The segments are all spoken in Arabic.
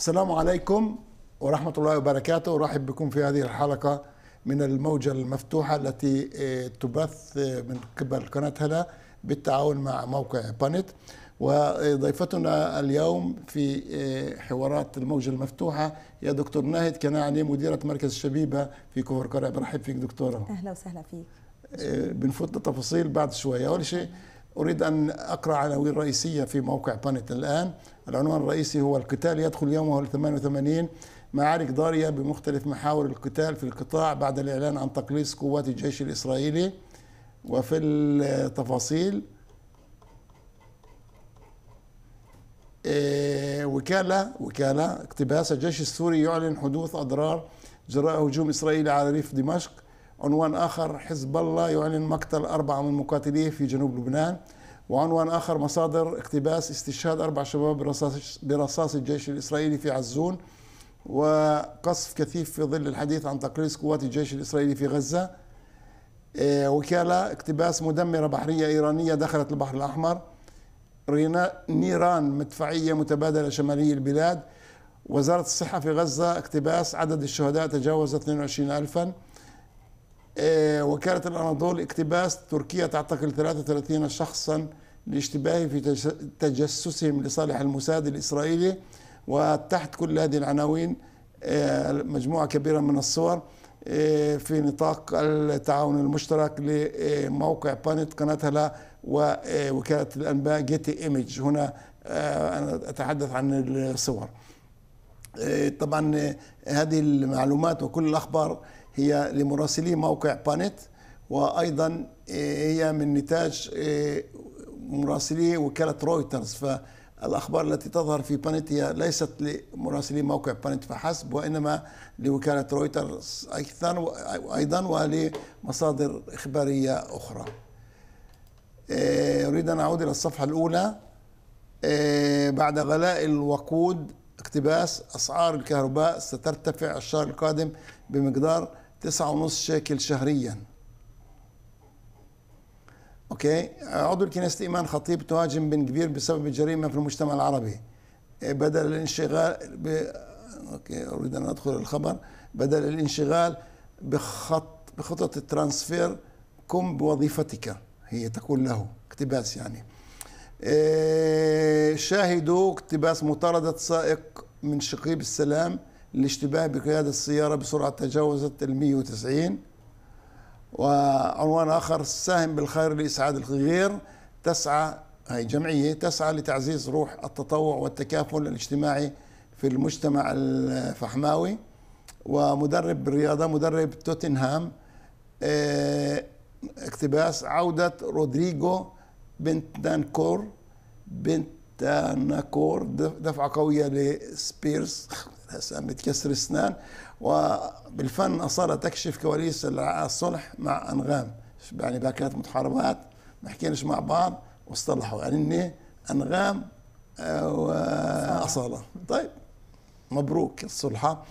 السلام عليكم ورحمة الله وبركاته أرحب بكم في هذه الحلقة من الموجة المفتوحة التي آه، تبث آه، من قبل قناة هلا بالتعاون مع موقع بانيت وضيفتنا اليوم في آه، حوارات الموجة المفتوحة هي دكتور ناهد كناعني مديرة مركز الشبيبة في كفر قرع برحب فيك دكتورة أهلا وسهلا فيك بنفوت لتفاصيل بعد شوية أول شيء أريد أن أقرأ عناوين رئيسية في موقع بانيت الآن العنوان الرئيسي هو القتال يدخل يومه ال 88 معارك ضارية بمختلف محاور القتال في القطاع بعد الإعلان عن تقليص قوات الجيش الإسرائيلي وفي التفاصيل إيه، وكالة وكالة اقتباس الجيش السوري يعلن حدوث أضرار جراء هجوم إسرائيلي على ريف دمشق عنوان آخر حزب الله يعلن مقتل أربعة من مقاتليه في جنوب لبنان وعنوان آخر مصادر اقتباس استشهاد أربع شباب برصاص, برصاص الجيش الإسرائيلي في عزون وقصف كثيف في ظل الحديث عن تقليص قوات الجيش الإسرائيلي في غزة إيه، وكالة اقتباس مدمرة بحرية إيرانية دخلت البحر الأحمر نيران مدفعية متبادلة شمالي البلاد وزارة الصحة في غزة اقتباس عدد الشهداء تجاوز 22 ألفاً آه، وكالة الأناضول اقتباس تركيا تعتقل 33 شخصا لاشتباه في تجسسهم لصالح الموساد الإسرائيلي وتحت كل هذه العناوين آه، مجموعة كبيرة من الصور آه، في نطاق التعاون المشترك لموقع بانت قناة هلا ووكالة الأنباء جيتي إيمج هنا أنا أتحدث عن الصور طبعا هذه المعلومات وكل الأخبار هي لمراسلي موقع بانت وايضا آه، هي من نتاج آه، مراسلي وكاله رويترز فالاخبار التي تظهر في بانت هي ليست لمراسلي موقع بانت فحسب وانما لوكاله رويترز ايضا ولمصادر اخباريه اخرى. آه، اريد ان اعود الى الصفحه الاولى بعد غلاء الوقود اقتباس اسعار الكهرباء سترتفع الشهر القادم بمقدار تسعة ونص شيكل شهريا اوكي عضو الكنيسة ايمان خطيب تهاجم بن كبير بسبب الجريمة في المجتمع العربي بدل الانشغال ب... اوكي اريد ان ادخل الخبر بدل الانشغال بخط بخطط الترانسفير قم بوظيفتك هي تقول له اقتباس يعني آه، شاهدوا اقتباس مطاردة سائق من شقيب السلام الاشتباه بقيادة السيارة بسرعة تجاوزت ال 190 وعنوان آخر ساهم بالخير لإسعاد الغير تسعى هي جمعية تسعى لتعزيز روح التطوع والتكافل الاجتماعي في المجتمع الفحماوي ومدرب بالرياضة مدرب توتنهام آه، اقتباس عودة رودريجو دانكور بنت دفعة قوية لسبيرز الانسان بتكسر اسنان وبالفن صارت تكشف كواليس الصلح مع انغام يعني كانت متحاربات ما حكيناش مع بعض واصطلحوا يعني اني انغام آه، واصاله طيب مبروك الصلحه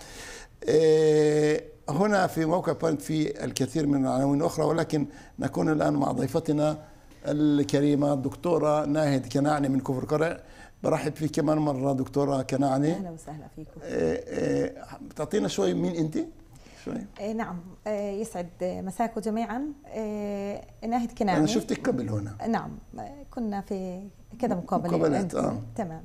آه، هنا في موقع بوينت في الكثير من العناوين الاخرى ولكن نكون الان مع ضيفتنا الكريمه الدكتوره ناهد كنعني من كفر قرع برحب فيك كمان مرة دكتورة كنعلي أهلا وسهلا فيكم آه، آه، تعطينا شوي مين أنت؟ شوي آه نعم آه يسعد مساكم جميعا آه ناهد كنعمي أنا شفتك قبل هنا نعم كنا في كذا مقابلة مقابلات آه. تمام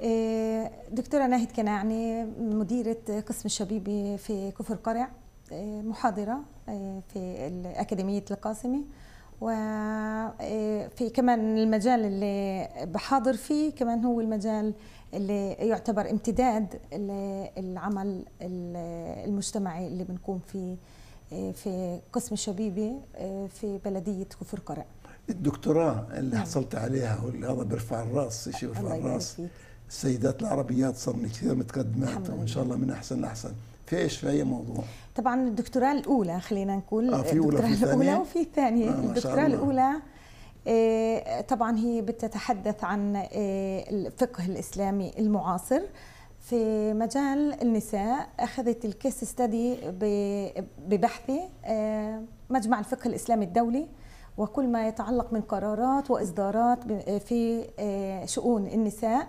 آه، دكتورة ناهد كناعني مديرة قسم الشبيبي في كفر قرع محاضرة في أكاديمية القاسمة وفي آه، كمان المجال اللي بحاضر فيه كمان هو المجال اللي يعتبر امتداد للعمل المجتمعي اللي بنقوم فيه آه، في قسم الشبيبة آه، في بلدية كفر قرع الدكتوراه اللي نعم. حصلت عليها هذا بيرفع الراس شيء بيرفع الراس فيك. السيدات العربيات صرنا كثير متقدمات وان شاء الله من احسن لاحسن في ايش في اي موضوع طبعا الدكتوراه الاولى خلينا نقول آه في أولى الدكتوراه الاولى وفي الثانيه آه الدكتوراه الاولى آه، طبعا هي بتتحدث عن آه، الفقه الاسلامي المعاصر في مجال النساء اخذت الكيس ستدي ببحثي آه، مجمع الفقه الاسلامي الدولي وكل ما يتعلق من قرارات واصدارات في شؤون النساء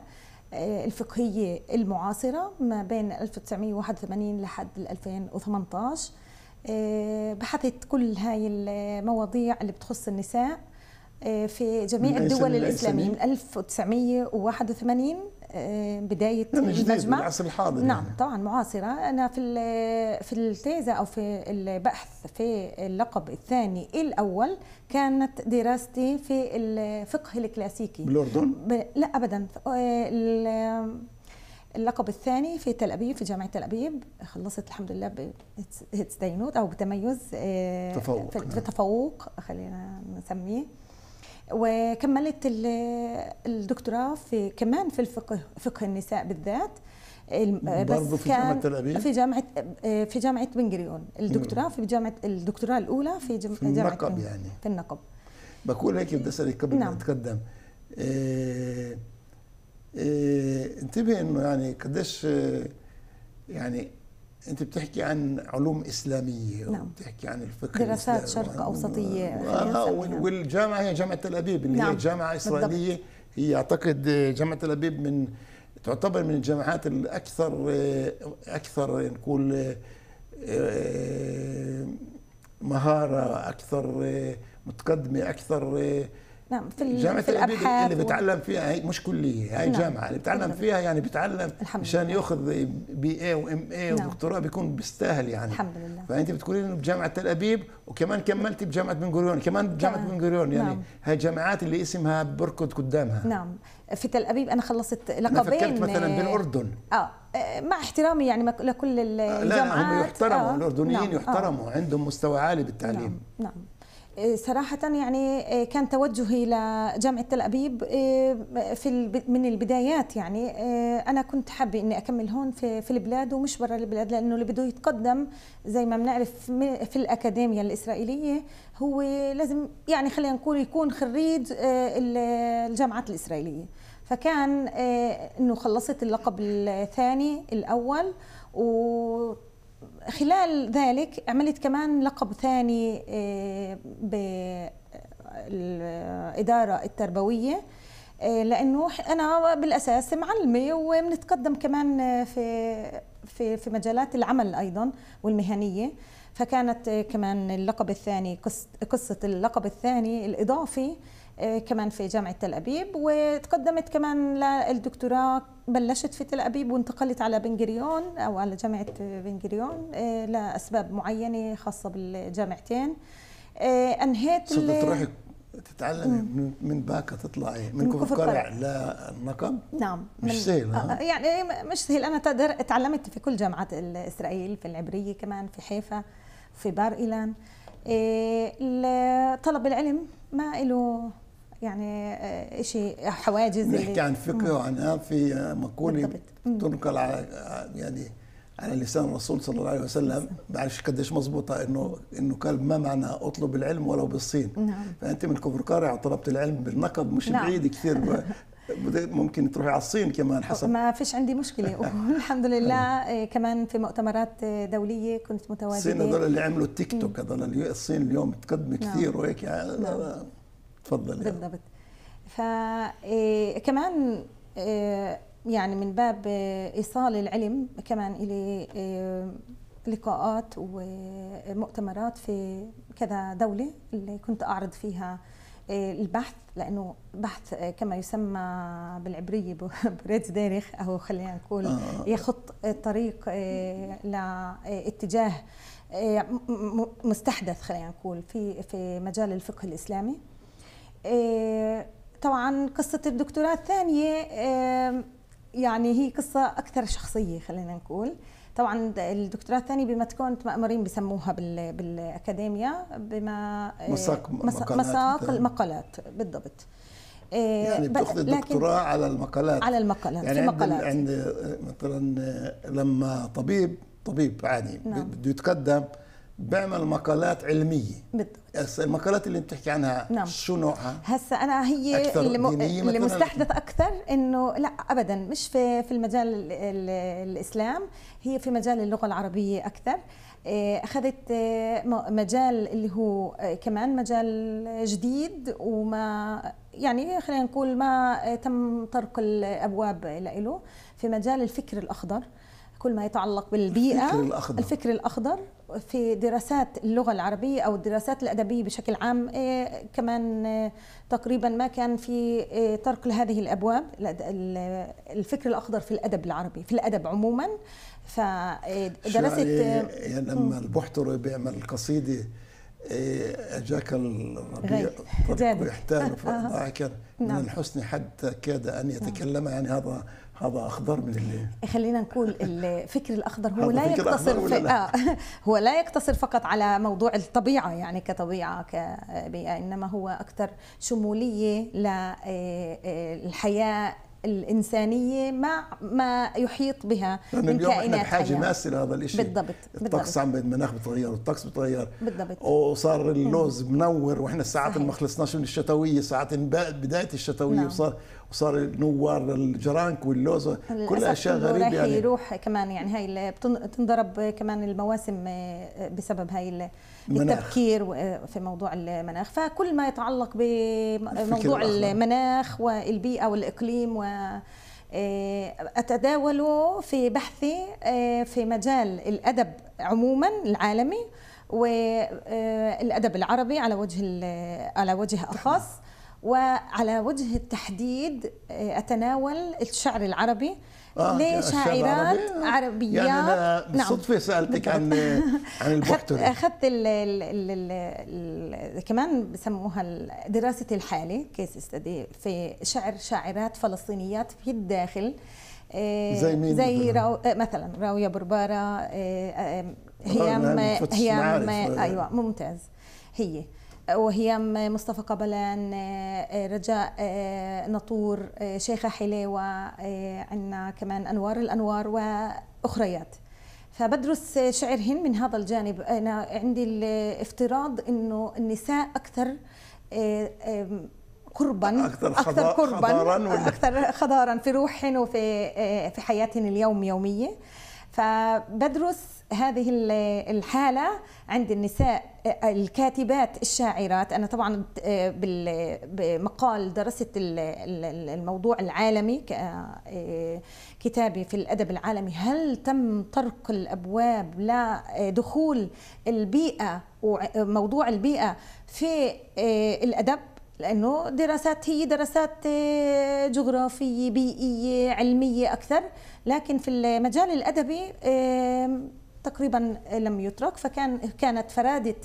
الفقهية المعاصرة ما بين 1981 لحد 2018 آه، بحثت كل هاي المواضيع اللي بتخص النساء آه، في جميع الدول الإسلامية من 1981 بدايه نعم، المجمع العصر الحاضر نعم يعني. طبعا معاصره انا في في التيزه او في البحث في اللقب الثاني الاول كانت دراستي في الفقه الكلاسيكي بالاردن لا ابدا آه، اللقب الثاني في تل ابيب في جامعه تل ابيب خلصت الحمد لله باجتينوت او بتميز آه، تفوق في تفوق خلينا نسميه وكملت الدكتوراه في كمان في الفقه فقه النساء بالذات برضه في جامعه تل ابيب في جامعه آه، في جامعه بن جريون الدكتوراه في جامعه الدكتوراه الاولى في جامعه في النقب جامعة يعني في النقب بقول هيك بدي اسالك قبل ما اتقدم نعم. إيه إيه انتبه انه يعني قديش آه، يعني انت بتحكي عن علوم اسلاميه نعم. بتحكي عن الفقه دراسات شرق اوسطيه آه, آه، والجامعه هي جامعه تل ابيب اللي نعم. هي جامعه اسرائيليه بالضبط. هي اعتقد جامعه تل ابيب من تعتبر من الجامعات الاكثر آه، اكثر نقول آه، مهاره اكثر متقدمه اكثر نعم في جامعة في الابحاث اللي بتعلم فيها هي مش كليه هي نعم. جامعه اللي بتعلم فيها يعني بتعلم عشان ياخذ بي اي وام اي نعم. ودكتوراه بيكون بيستاهل يعني الحمد لله فانت بتقولي انه بجامعه تل ابيب وكمان كملتي بجامعه بن غوريون كمان بجامعه نعم. بن غوريون يعني نعم. هاي جامعات اللي اسمها بركض قدامها نعم في تل ابيب انا خلصت لقبين أنا فكرت مثلا آه، بالاردن اه مع احترامي يعني لكل الجامعات آه، لا هم يحترموا آه. الاردنيين نعم. آه. يحترموا آه. عندهم مستوى عالي بالتعليم نعم, نعم. صراحة يعني آه، كان توجهي لجامعة تل أبيب آه، في من البدايات يعني آه، أنا كنت حابة إني أكمل هون في, في البلاد ومش برا البلاد لأنه اللي بده يتقدم زي ما بنعرف في الأكاديمية الإسرائيلية هو لازم يعني خلينا نقول يكون خريج الجامعات الإسرائيلية فكان إنه خلصت اللقب الثاني الأول و خلال ذلك عملت كمان لقب ثاني آه، بالإدارة آه، التربوية آه، لانه انا بالاساس معلمه وبنتقدم كمان في في في مجالات العمل ايضا والمهنيه فكانت كمان اللقب الثاني قصه اللقب الثاني الاضافي آه، كمان في جامعة تل أبيب وتقدمت كمان للدكتوراه بلشت في تل أبيب وانتقلت على بنجريون أو على جامعة بنجريون آه، لأسباب معينة خاصة بالجامعتين آه، أنهيت تروحي تتعلمي من, باكا تطلعي من, من كفر قرع للنقب نعم مش سهل يعني مش سهل أنا تقدر تعلمت في كل جامعات إسرائيل في العبرية كمان في حيفا في بار إيلان طلب العلم ما له يعني آه، شيء حواجز نحكي عن فكره وعنها في آه، مقوله تنقل على آه، يعني على لسان الرسول صلى الله عليه وسلم بعرفش قديش مضبوطه انه انه قال ما معنى اطلب العلم ولو بالصين نعم. فانت من قارع طلبت العلم بالنقب مش نعم. بعيد كثير ممكن تروحي على الصين كمان حسب ما فيش عندي مشكله والحمد لله أيوة. كمان في مؤتمرات دوليه كنت متواجده الصين هذول اللي عملوا التيك توك هذول الصين اليوم تقدم نعم. كثير وهيك يعني، نعم. تفضل بالضبط فكمان إيه، إيه، يعني من باب إيه، ايصال العلم كمان الي لقاءات ومؤتمرات في كذا دوله اللي كنت اعرض فيها البحث لانه بحث كما يسمى بالعبريه بريت ديريخ او خلينا نقول آه. يخط الطريق لاتجاه مستحدث خلينا نقول في في مجال الفقه الاسلامي آه، طبعا قصة الدكتوراه الثانية آه، يعني هي قصة أكثر شخصية خلينا نقول طبعا الدكتوراه الثانية بما كنت مأمورين بسموها بالاكاديميا بما آه، مساق مقالات مساق المقالات بالضبط يعني بتاخذ الدكتوراه على المقالات على المقالات يعني في مقالات عند مثلا لما طبيب طبيب عادي نعم. بده يتقدم بعمل مقالات علميه بالضبط المقالات اللي بتحكي عنها نعم. شو نوعها هسا انا هي اللي, اللي مستحدث اكثر انه لا ابدا مش في في المجال الـ الـ الاسلام هي في مجال اللغه العربيه اكثر إيه، اخذت إيه، مجال اللي هو إيه، كمان مجال جديد وما يعني خلينا نقول ما تم طرق الابواب له في مجال الفكر الاخضر كل ما يتعلق بالبيئه الفكر الاخضر, الفكر الأخضر في دراسات اللغة العربية أو الدراسات الأدبية بشكل عام إيه، كمان إيه، تقريبا ما كان في طرق إيه، لهذه الأبواب الفكر الأخضر في الأدب العربي في الأدب عموما فدرست يعني لما يعني البحتر بيعمل قصيدة أجاك الربيع يحتال فضاعك من نعم. الحسن حتى كاد أن يتكلم يعني هذا هذا اخضر من الليل خلينا نقول الفكر الاخضر هو لا يقتصر في آه هو لا يقتصر فقط على موضوع الطبيعه يعني كطبيعه كبيئه انما هو اكثر شموليه للحياه آه، آه، الانسانيه مع ما يحيط بها من من اليوم كائنات احنا بحاجه ماسه لهذا الشيء بالضبط الطقس عم المناخ بتغير والطقس بتغير بالضبط وصار اللوز منور واحنا ساعات ما خلصناش من الشتويه ساعات بدايه الشتويه نعم. وصار وصار نوار الجرانك واللوز كل اشياء غريبه يعني يروح كمان يعني هاي بتنضرب كمان المواسم آه، بسبب هاي التبكير آه، في موضوع المناخ فكل ما يتعلق بموضوع المناخ والبيئه والاقليم و آه، اتداوله في بحثي في مجال الادب عموما العالمي والادب العربي على وجه على وجه اخص وعلى وجه التحديد آه، أتناول الشعر العربي آه لشاعرات عربيات آه، يعني أنا نعم. بالصدفة نعم. سألتك عن عن البحتري أخذت الـ الـ الـ الـ كمان بسموها دراسه الحالة كيس ستدي في شعر شاعرات فلسطينيات في الداخل آه، زي مين زي مثلاً؟ راو مثلا راوية بربارة نعم، هيام هيام أيوة ممتاز هي وهيام مصطفى قبلان آه، آه، رجاء آه، نطور شيخة حليوة عندنا كمان أنوار الأنوار وأخريات فبدرس شعرهن من هذا الجانب أنا عندي الافتراض أنه النساء أكثر قربا اكثر, أكثر قربا اكثر خضارا في روحهن وفي في حياتهن اليوم يوميه فبدرس هذه الحالة عند النساء الكاتبات الشاعرات أنا طبعا آه، بالمقال درست الموضوع العالمي آه، كتابي في الأدب العالمي هل تم طرق الأبواب لدخول آه، البيئة وموضوع البيئة في الأدب لانه دراسات هي دراسات جغرافيه بيئيه علميه اكثر لكن في المجال الادبي تقريبا لم يترك فكان كانت فرادة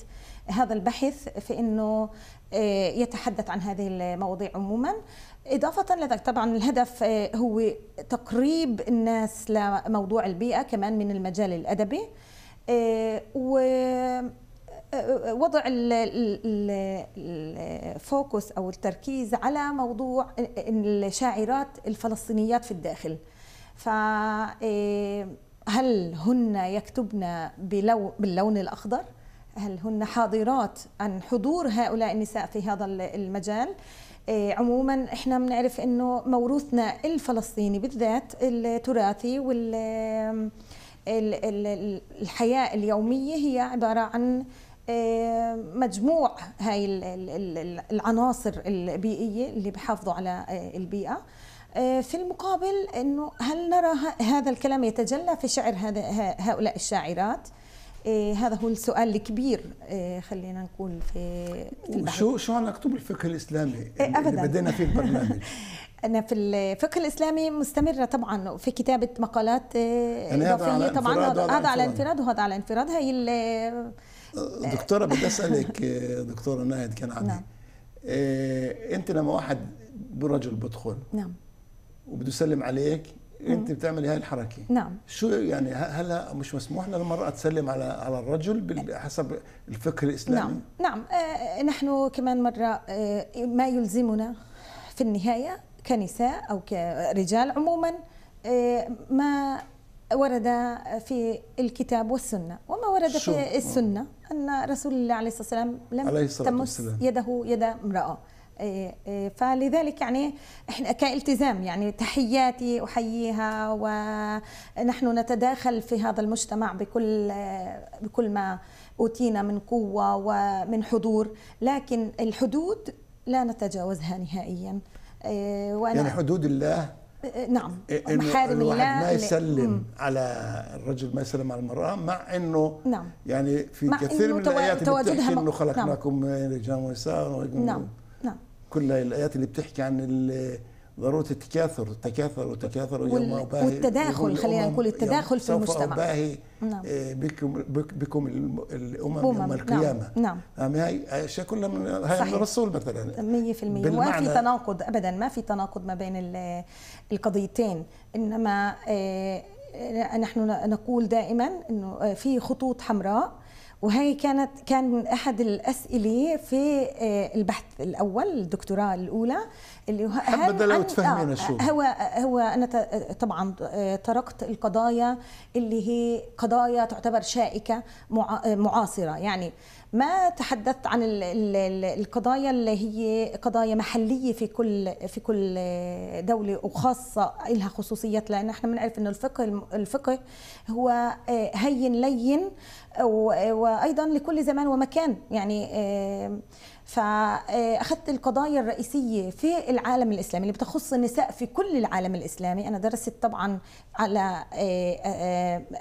هذا البحث في أنه آه، يتحدث عن هذه المواضيع عموما إضافة لذلك طبعا الهدف آه، هو تقريب الناس لموضوع البيئة كمان من المجال الأدبي آه، و وضع الفوكس او التركيز على موضوع الشاعرات الفلسطينيات في الداخل ف هل هن يكتبن باللون الأخضر؟ هل هن حاضرات عن حضور هؤلاء النساء في هذا المجال؟ إيه، عموما احنا بنعرف انه موروثنا الفلسطيني بالذات التراثي وال الحياة اليومية هي عبارة عن إيه، مجموع هاي العناصر البيئية اللي بحافظوا على إيه، البيئة آه، في المقابل انه هل نرى هذا الكلام يتجلى في شعر هؤلاء الشاعرات؟ آه، هذا هو السؤال الكبير آه، خلينا نقول في, في شو شو عن اكتب الفقه الاسلامي ابدا اللي بدينا فيه البرنامج انا في الفقه الاسلامي مستمره طبعا في كتابه مقالات يعني اضافيه طبعا هذا على انفراد وهذا على انفراد هي دكتوره بدي اسالك دكتوره ناهد كان عندي نعم. انت لما واحد برجل بدخل نعم وبده يسلم عليك انت بتعملي هاي الحركه نعم شو يعني هلا مش مسموح للمراه تسلم على على الرجل حسب الفكر الاسلامي نعم نعم نحن كمان مره ما يلزمنا في النهايه كنساء او كرجال عموما ما ورد في الكتاب والسنة وما ورد شو. في السنة أن رسول الله عليه الصلاة والسلام لم عليه الصلاة تمس والسلام. يده يد امرأة إيه، إيه، فلذلك يعني احنا كالتزام يعني تحياتي احييها ونحن نتداخل في هذا المجتمع بكل بكل ما اوتينا من قوه ومن حضور لكن الحدود لا نتجاوزها نهائيا إيه، وأنا يعني حدود الله نعم محارم الله ما يسلم على الرجل ما يسلم على المراه مع انه نعم يعني في كثير من الايات بتحكي انه خلقناكم نعم. رجال ونساء نعم كل الايات اللي بتحكي عن ضروره التكاثر تكاثر وتكاثر ويوم وال... والتداخل خلينا نقول التداخل في المجتمع سوف أباهي نعم. آه، بكم بكم الامم يوم نعم، القيامه نعم. نعم هاي اشياء كلها من هاي صحيح. من الرسول مثلا 100% وما في تناقض ابدا ما في تناقض ما بين القضيتين انما آه، نحن نقول دائما انه آه، في خطوط حمراء وهي كانت كان من احد الاسئله في آه، البحث الاول الدكتوراه الاولى اللي حبذا لو آه، تفهمينا شو هو هو انا طبعا آه، تركت القضايا اللي هي قضايا تعتبر شائكه معاصره يعني ما تحدثت عن القضايا اللي هي قضايا محليه في كل في كل دوله وخاصه لها خصوصيات لان احنا بنعرف انه الفقه الفقه هو آه، هين لين وايضا لكل زمان ومكان يعني آه، فاخذت آه، القضايا الرئيسيه في العالم الاسلامي اللي بتخص النساء في كل العالم الاسلامي انا درست طبعا على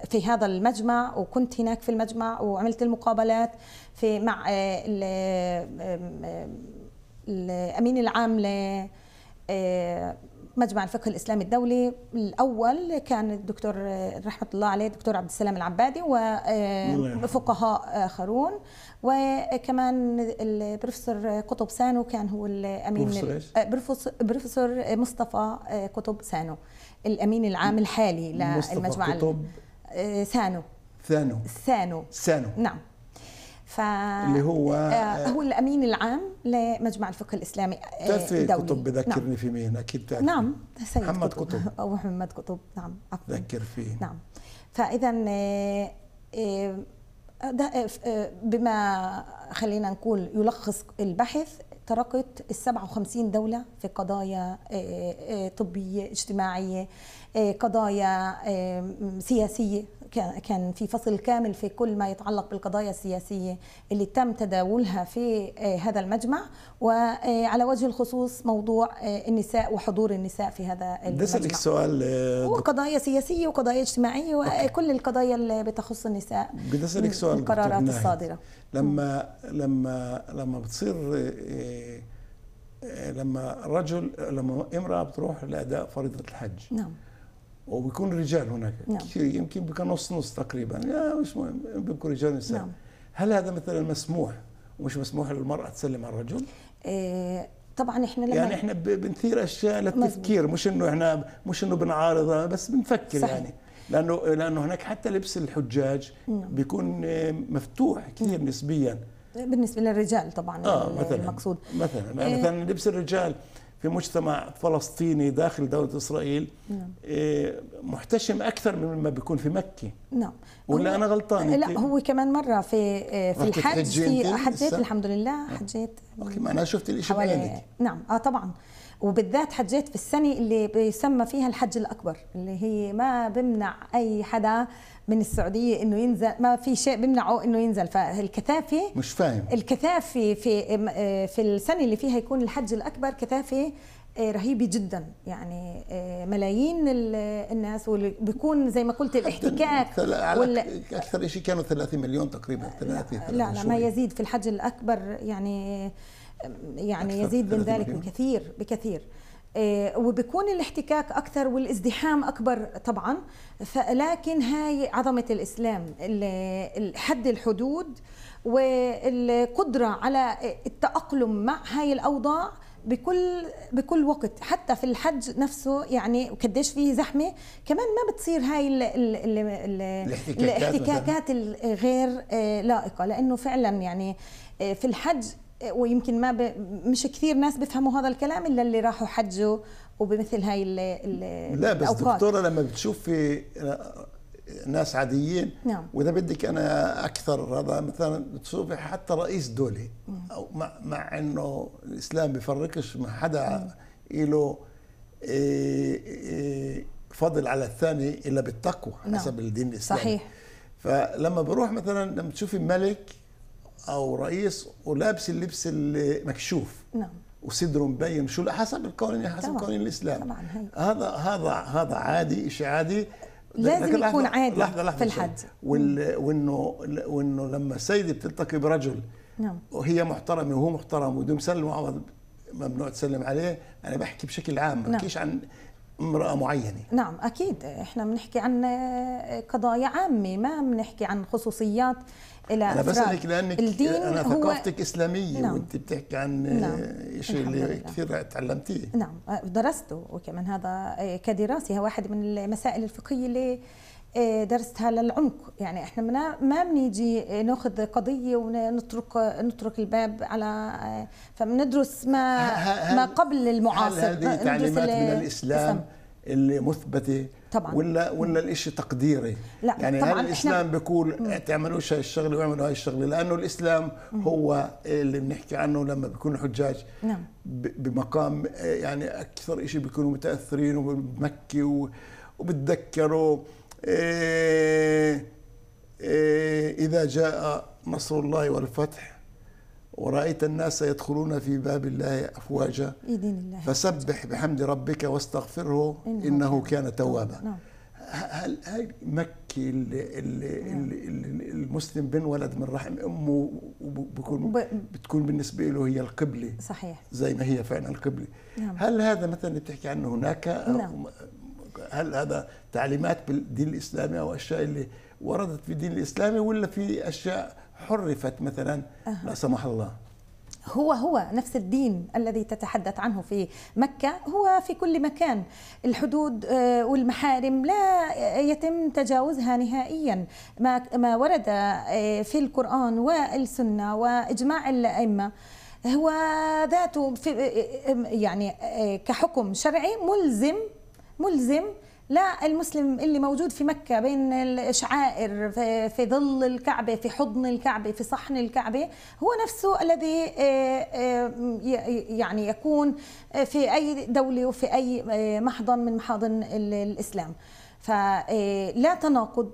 في هذا المجمع وكنت هناك في المجمع وعملت المقابلات في مع آه، الامين العام ل آه، مجمع الفقه الاسلامي الدولي الاول كان الدكتور آه، رحمه الله عليه الدكتور عبد السلام العبادي وفقهاء اخرون وكمان البروفيسور قطب سانو كان هو الامين بروفيسور مصطفى قطب سانو الامين العام الحالي للمجمع قطب سانو ثانو ثانو ثانو نعم ف هو آه هو آه، الامين العام لمجمع الفقه الاسلامي آه، الدولي قطب بذكرني نعم. في مين اكيد تعرف نعم سيد محمد قطب او محمد قطب نعم عفوا ذكر فيه نعم فاذا آه، بما خلينا نقول يلخص البحث تركت ال 57 دولة في قضايا طبية اجتماعية قضايا سياسية كان في فصل كامل في كل ما يتعلق بالقضايا السياسية اللي تم تداولها في آه، هذا المجمع وعلى آه، وجه الخصوص موضوع آه، النساء وحضور النساء في هذا المجمع أسألك سؤال وقضايا سياسية وقضايا اجتماعية وكل القضايا اللي بتخص النساء بدي أسألك سؤال القرارات الصادرة لما لما لما بتصير لما رجل لما امرأة بتروح لأداء فريضة الحج نعم وبيكون رجال هناك نعم. يمكن بيكون نص نص تقريبا لا مش مهم بيكون رجال ونساء نعم. هل هذا مثلا مسموح ومش مسموح للمرأة تسلم على الرجل؟ إيه طبعا احنا لما يعني احنا بنثير اشياء للتفكير مش انه احنا مش انه بنعارضها بس بنفكر صحيح. يعني لانه لانه هناك حتى لبس الحجاج نعم. بيكون إيه، مفتوح كثير نعم. نسبيا بالنسبه للرجال طبعا آه مثلا المقصود مثلا يعني إيه مثلا لبس الرجال في مجتمع فلسطيني داخل دولة إسرائيل نعم. آه، محتشم أكثر مما بيكون في مكة نعم ولا أنا غلطان لا هو كمان مرة في آه، في الحج في حجيت الحمد لله آه. حجيت أوكي ما أنا شفت الإشي حوالي نعم آه طبعا وبالذات حجيت في السنة اللي بيسمى فيها الحج الأكبر اللي هي ما بمنع أي حدا من السعودية إنه ينزل ما في شيء بمنعه إنه ينزل فالكثافة مش فاهم الكثافة في في السنة اللي فيها يكون الحج الأكبر كثافة آه، رهيبة جدا يعني آه، ملايين الناس وبيكون زي ما قلت الاحتكاك وال... أكثر شيء كانوا 30 مليون تقريبا 30 لا لا, لا ما يزيد في الحج الأكبر يعني يعني يزيد من ذلك بكثير بكثير آه، وبكون الاحتكاك اكثر والازدحام اكبر طبعا لكن هاي عظمه الاسلام حد الحدود والقدره على التاقلم مع هاي الاوضاع بكل بكل وقت حتى في الحج نفسه يعني وقديش فيه زحمه كمان ما بتصير هاي الـ الـ الـ ال الاحتكاكات الغير آه، لائقه لانه فعلا يعني آه، في الحج ويمكن ما ب... مش كثير ناس بيفهموا هذا الكلام الا اللي راحوا حجوا وبمثل هاي ال... ال... لا بس الأوقات. دكتوره لما بتشوفي آه، ناس عاديين نعم. واذا بدك انا اكثر هذا مثلا بتشوفي حتى رئيس دوله أو مع, مع انه الاسلام بيفرقش مع حدا له آه، آه، فضل على الثاني الا بالتقوى نعم. حسب الدين الاسلامي صحيح فلما بروح مثلا لما تشوفي ملك او رئيس ولابس اللبس المكشوف نعم وصدره مبين شو حسب القوانين حسب قوانين الاسلام طبعا هذا هذا هذا عادي شيء عادي لازم يكون عادي لحظة لحظة في الحد وانه وانه لما سيده بتلتقي برجل نعم وهي محترمه وهو محترم وبدهم سلم ممنوع تسلم عليه انا بحكي بشكل عام ما نعم. بحكيش عن امراه معينه نعم اكيد احنا بنحكي عن قضايا عامه ما بنحكي عن خصوصيات الى انا بسالك لانك الدين انا ثقافتك هو... اسلاميه نعم. وانت بتحكي عن نعم. شيء اللي كثير تعلمتيه نعم درسته وكمان هذا كدراسه واحد من المسائل الفقهيه اللي إيه، درستها للعمق يعني احنا ما بنيجي ناخذ قضيه ونترك نترك الباب على إيه، فبندرس ما ما قبل المعاصر هل هذه تعليمات من الاسلام الإسلام. اللي مثبته طبعا ولا ولا الشيء تقديري لا يعني طبعا هل الاسلام بيقول تعملوش هاي الشغله واعملوا هاي الشغله لانه الاسلام هو اللي بنحكي عنه لما بيكونوا حجاج نعم بمقام إيه، يعني اكثر شيء بيكونوا متاثرين وبمكي وبتذكروا إيه، إيه، إذا جاء نصر الله والفتح ورأيت الناس يدخلون في باب الله أفواجا فسبح بحمد ربك واستغفره إنه كان توابا نعم. هل مكي اللي اللي نعم. المسلم بن ولد من رحم امه بكون بتكون بالنسبه له هي القبله صحيح زي ما هي فعلا القبله نعم. هل هذا مثلا بتحكي عنه هناك نعم. هل هذا تعليمات بالدين الاسلامي او اشياء اللي وردت في الدين الاسلامي ولا في اشياء حرفت مثلا أه. لا سمح الله هو هو نفس الدين الذي تتحدث عنه في مكة هو في كل مكان الحدود آه، والمحارم لا يتم تجاوزها نهائيا ما ما ورد آه، في القرآن والسنة وإجماع الأئمة هو ذاته آه، يعني كحكم شرعي ملزم ملزم لا المسلم اللي موجود في مكة بين الشعائر في ظل الكعبة في حضن الكعبة في صحن الكعبة هو نفسه الذي آه، آه، يعني يكون آه، في أي دولة وفي أي محضن من محاضن الإسلام فلا تناقض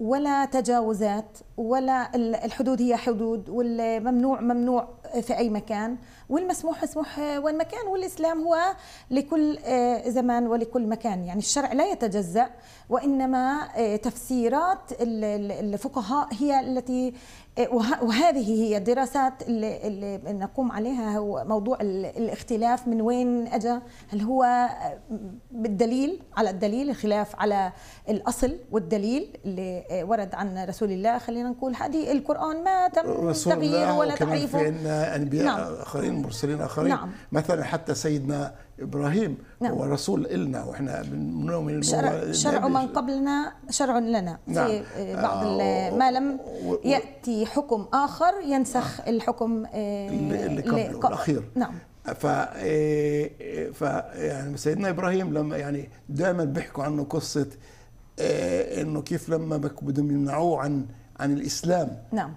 ولا تجاوزات ولا الحدود هي حدود والممنوع ممنوع في أي مكان والمسموح مسموح آه، وين مكان والإسلام هو لكل آه، زمان ولكل مكان يعني الشرع لا يتجزأ وإنما آه، تفسيرات الفقهاء هي التي إيه، وهذه هي الدراسات اللي, اللي نقوم عليها هو موضوع الاختلاف من وين اجى هل هو آه، بالدليل على الدليل الخلاف على الاصل والدليل اللي آه، ورد عن رسول الله خلينا نقول هذه القران ما تم تغييره ولا تعريفه في عندنا انبياء نعم. اخرين مرسلين اخرين نعم. مثلا حتى سيدنا ابراهيم نعم. هو رسول لنا واحنا من شرع, شرع من قبلنا شرع لنا نعم. في بعض آه ما لم و... ياتي حكم اخر ينسخ آه. الحكم آه، اللي, اللي قبله قبل. الاخير نعم ف إيه، إيه، ف يعني سيدنا ابراهيم لما يعني دائما بيحكوا عنه قصه إيه، انه كيف لما بدهم يمنعوه عن عن الاسلام نعم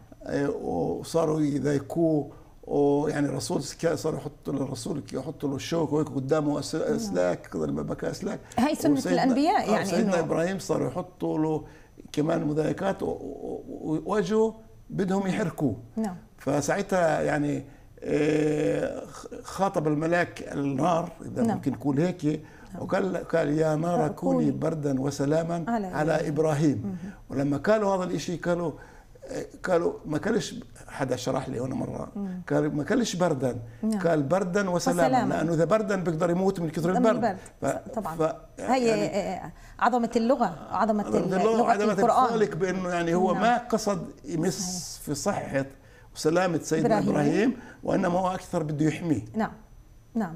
وصاروا يضايقوه ويعني الرسول صار يحط الرسول يحط له الشوك وهيك قدامه اسلاك لما بكى اسلاك هي سنه الانبياء آه، يعني سيدنا إنه ابراهيم صاروا يحطوا له كمان مضايقات واجوا بدهم يحركوه نعم فساعتها يعني آه، خاطب الملاك النار اذا نعم. ممكن نقول هيك نعم. وقال قال يا نار كوني بردا وسلاما على, على ابراهيم ولما قالوا هذا الشيء قالوا قالوا ما كانش حدا شرح لي هنا مره قال ما كانش بردا نعم. قال بردا وسلاما لانه اذا بردا بيقدر يموت من كثر البرد, البرد. ف... طبعا ف... هي يعني... إيه، إيه، إيه. عظمه اللغه عظمه, عظمة اللغه لغه عظمة القران بانه يعني هو نعم. ما قصد يمس في صحه وسلامه سيدنا ابراهيم, إبراهيم وانما هو اكثر بده يحميه نعم نعم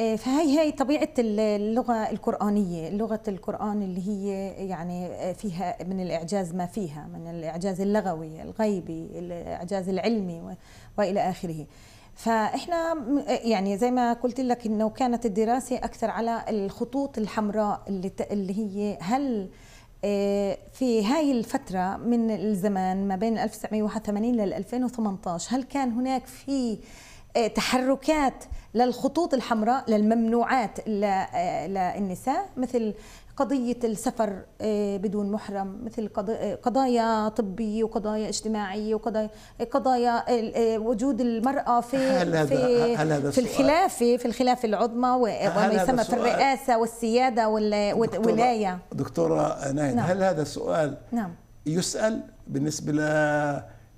آه، فهي هي طبيعة اللغة القرآنية لغة القرآن اللي هي يعني آه، فيها من الإعجاز ما فيها من الإعجاز اللغوي الغيبي الإعجاز العلمي وإلى آخره فإحنا آه، يعني زي ما قلت لك إنه كانت الدراسة أكثر على الخطوط الحمراء اللي, اللي هي هل في هاي الفترة من الزمان ما بين 1981 لل 2018 هل كان هناك في آه، تحركات للخطوط الحمراء للممنوعات آه، للنساء مثل قضية السفر آه، بدون محرم مثل قضايا طبية وقضايا اجتماعية وقضايا قضايا وجود المرأة في هل في, هل هذا في الخلافة في الخلافة العظمى وما يسمى في الرئاسة والسيادة والولاية دكتورة, دكتورة نعم. هل هذا السؤال نعم. يسأل بالنسبة ل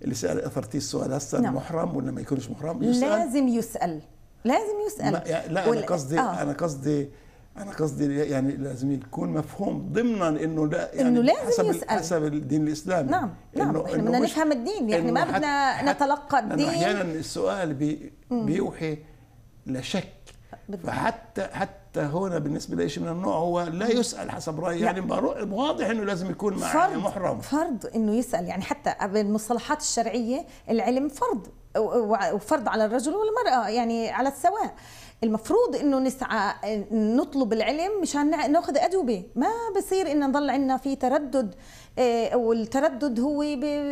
اللي سال اثرتي السؤال هسه نعم. محرم ولا ما يكونش محرم يسال لازم يسال لازم يسال يعني لا وال... انا قصدي آه. انا قصدي انا قصدي يعني لازم يكون مفهوم ضمنا انه لا يعني انه لازم حسب يسال حسب الدين الاسلامي نعم نعم إنه احنا بدنا نفهم الدين يعني ما بدنا نتلقى الدين احيانا السؤال بي بيوحي لشك بالضبط. فحتى حتى هنا بالنسبه لي شيء من النوع هو لا يسال حسب رايي يعني واضح انه لازم يكون مع فرض محرم فرض انه يسال يعني حتى بالمصطلحات الشرعيه العلم فرض وفرض على الرجل والمراه يعني على السواء المفروض انه نسعى نطلب العلم مشان ناخذ اجوبه ما بصير انه نضل عندنا في تردد آه، والتردد هو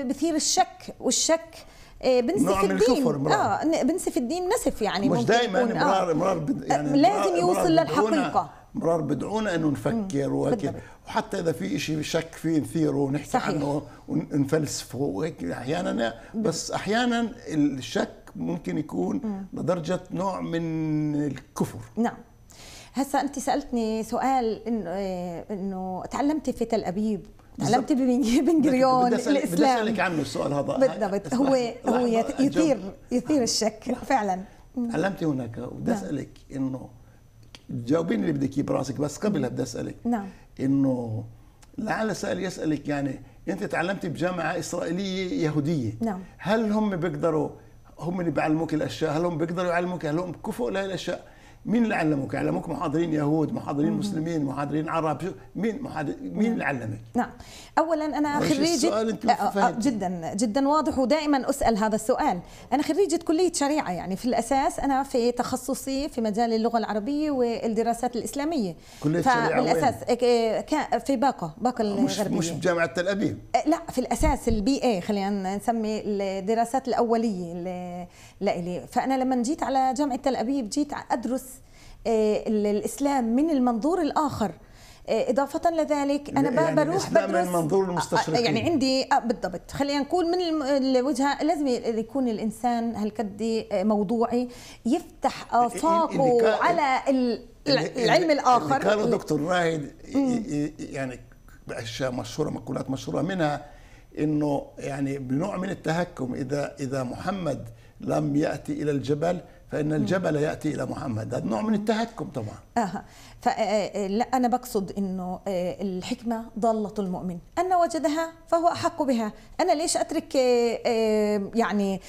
بثير الشك والشك آه، بنسف الدين اه بنسف الدين نسف يعني مش دائما مرار مرار يعني لازم يوصل للحقيقه مرار بدعونا انه نفكر وهيك وحتى اذا في شيء شك فيه نثيره ونحكي صحيح. عنه ونفلسفه وهيك احيانا بس احيانا الشك ممكن يكون مم. لدرجه نوع من الكفر نعم هسا انت سالتني سؤال انه آه، انه تعلمتي في تل ابيب تعلمت جريون الاسلام بدي اسالك عنه السؤال هذا بالضبط هو هو يثير يثير الشك فعلا علمتي هناك وبدي نعم. اسالك انه تجاوبيني اللي بدك اياه براسك بس قبلها بدي اسالك نعم انه لعل سال يسالك يعني انت تعلمتي بجامعه اسرائيليه يهوديه نعم هل هم بيقدروا هم اللي بيعلموك الاشياء هل هم بيقدروا يعلموك هل هم كفؤ لهي الاشياء مين اللي علمك؟ علموك محاضرين يهود، محاضرين مسلمين، محاضرين عرب، مين محاضر... مين اللي علمك؟ نعم. اولا انا خريجه آه، آه، آه، جدا جدا واضح ودائما اسال هذا السؤال، انا خريجه كليه شريعه يعني في الاساس انا في تخصصي في مجال اللغه العربيه والدراسات الاسلاميه. كليه شريعه بالاساس إيه، إيه، في باقه، باقه الغربيه مش بجامعه تل ابيب لا في الاساس البي اي خلينا نسمي الدراسات الاوليه اللي لإلي فأنا لما جيت على جامعة تل أبيب جيت أدرس آه، الإسلام من المنظور الآخر آه، إضافة لذلك أنا يعني بروح بدرس من منظور آه، المستشرقين يعني عندي بالضبط خلينا نقول من الوجهة لازم يكون الإنسان هالقد موضوعي يفتح آفاقه على العلم الآخر اللي قاله دكتور راهد يعني بأشياء مشهورة مقولات مشهورة منها انه يعني بنوع من التهكم اذا اذا محمد لم يأتي إلى الجبل فإن الجبل يأتي إلى محمد هذا نوع من التهكم طبعا آه،, آه. لا أنا بقصد أنه آه، الحكمة ضالة المؤمن أن وجدها فهو أحق بها أنا ليش أترك آه، يعني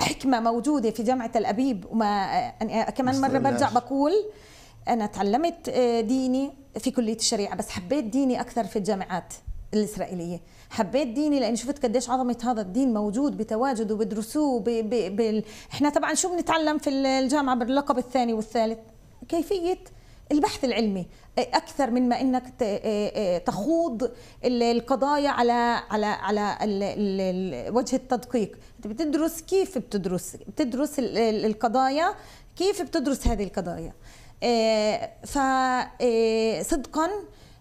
حكمة موجودة في جامعة الأبيب وما كمان مرة برجع بقول أنا تعلمت ديني في كلية الشريعة بس حبيت ديني أكثر في الجامعات الاسرائيليه حبيت ديني لاني شفت قديش عظمه هذا الدين موجود بتواجده بدرسوه ب... ب... ب... احنا طبعا شو بنتعلم في الجامعه باللقب الثاني والثالث كيفيه البحث العلمي اكثر من ما انك تخوض القضايا على على على وجه التدقيق انت بتدرس كيف بتدرس بتدرس القضايا كيف بتدرس هذه القضايا فصدقا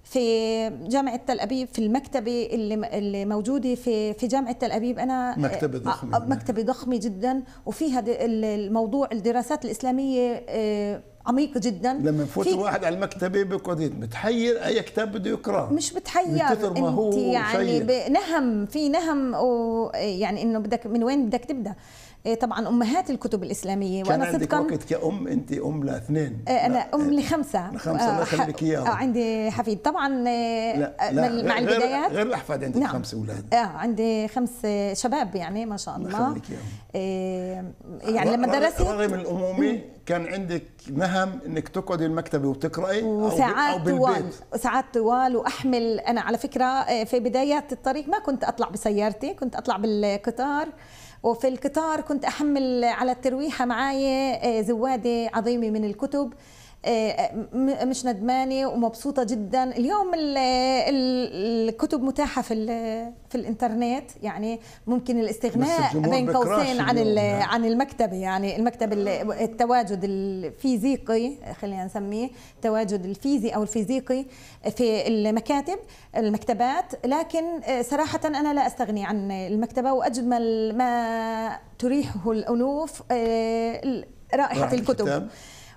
في جامعه تل ابيب في المكتبه اللي اللي موجوده في في جامعه تل ابيب انا مكتبه آه، ضخمه آه، مكتبه ضخمه جدا وفيها الموضوع الدراسات الاسلاميه آه، عميق جدا لما يفوت الواحد على المكتبه بيقعد بتحير اي كتاب بده يقراه مش بتحير من كثر ما هو يعني نهم في نهم ويعني انه بدك من وين بدك تبدا إيه، طبعا امهات الكتب الاسلاميه وانا صدقا عندك وقت كام انت ام لاثنين إيه، انا لا. ام إيه. لخمسه لخمسه الله آه، لك اياهم آه، عندي حفيد طبعا آه، لا. لا. مع غير البدايات غير الاحفاد عندك نعم. خمس اولاد اه عندي خمس شباب يعني ما شاء الله الله يخليك يعني لما درست رغم الامومه كان عندك نهم انك تقعدي المكتبه وتقراي وساعات طوال ساعات طوال واحمل انا على فكره آه، في بدايات الطريق ما كنت اطلع بسيارتي كنت اطلع بالقطار وفي القطار كنت احمل على الترويحه معي آه، زواده عظيمه من الكتب آه، آه، مش ندمانه ومبسوطه جدا اليوم الكتب متاحه في في الانترنت يعني ممكن الاستغناء بين قوسين عن نعم. عن المكتبه يعني المكتب التواجد الفيزيقي خلينا نسميه التواجد الفيزي او الفيزيقي في المكاتب المكتبات لكن آه، صراحه انا لا استغني عن المكتبه واجمل ما تريحه الانوف رائحه الكتب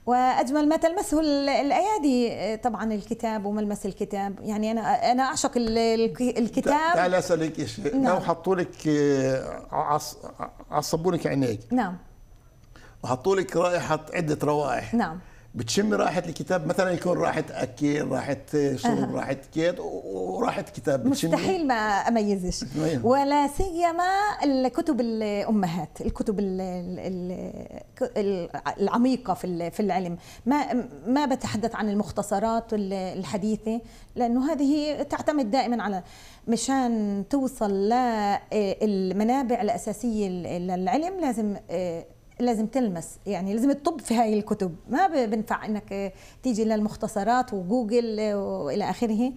واجمل ما تلمسه الايادي آه، طبعا الكتاب وملمس الكتاب يعني انا انا اعشق الكتاب تعال اسالك شيء نعم. لو حطوا لك آه، عصبوا لك عينيك نعم وحطوا لك رائحه عده روائح نعم بتشم راحه الكتاب مثلا يكون راحه اكل راحه شرب أه. راحه كيد وراحه كتاب مستحيل ما اميزش ولا سيما الكتب الامهات الكتب العميقه في في العلم ما ما بتحدث عن المختصرات الحديثه لانه هذه تعتمد دائما على مشان توصل للمنابع الاساسيه للعلم لازم لازم تلمس يعني لازم تطب في هاي الكتب ما بنفع انك آه، تيجي للمختصرات وجوجل آه، والى اخره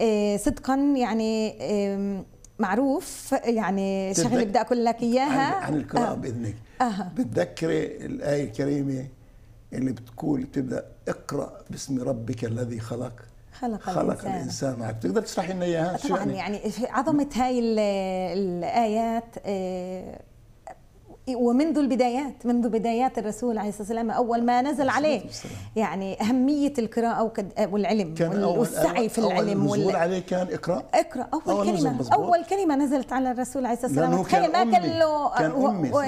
آه، صدقا يعني معروف يعني شغله بدي اقول لك اياها عن, القراءه آه. باذنك آه. بتذكري الايه الكريمه اللي بتقول تبدا اقرا باسم ربك الذي خلق خلق, خلق الانسان, الإنسان. بتقدر تشرحي لنا اياها طبعا يعني, يعني عظمه هاي الايات آه ومنذ البدايات منذ بدايات الرسول عليه الصلاه والسلام اول ما نزل عليه يعني اهميه القراءه والعلم كان والسعي في العلم أول وال... عليه كان اقرا اقرا اول, أول كلمه اول كلمه نزلت على الرسول عليه الصلاه والسلام تخيل ما كان له كان امي و...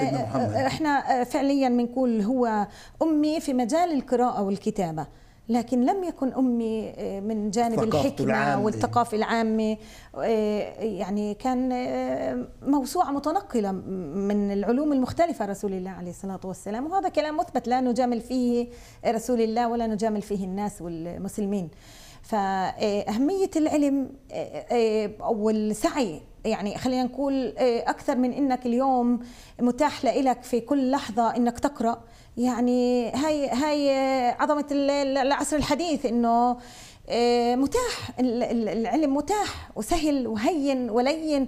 احنا آه، فعليا بنقول هو امي في مجال القراءه والكتابه لكن لم يكن امي آه، من جانب الحكمه والثقافه العامه آه، يعني كان آه، موسوعه متنقله من العلوم المختلفه رسول الله عليه الصلاه والسلام وهذا كلام مثبت لا نجامل فيه رسول الله ولا نجامل فيه الناس والمسلمين فأهمية العلم أو آه، آه، السعي يعني خلينا نقول آه، أكثر من إنك اليوم متاح لك في كل لحظة إنك تقرأ يعني هاي هاي عظمة العصر الحديث إنه متاح العلم متاح وسهل وهين ولين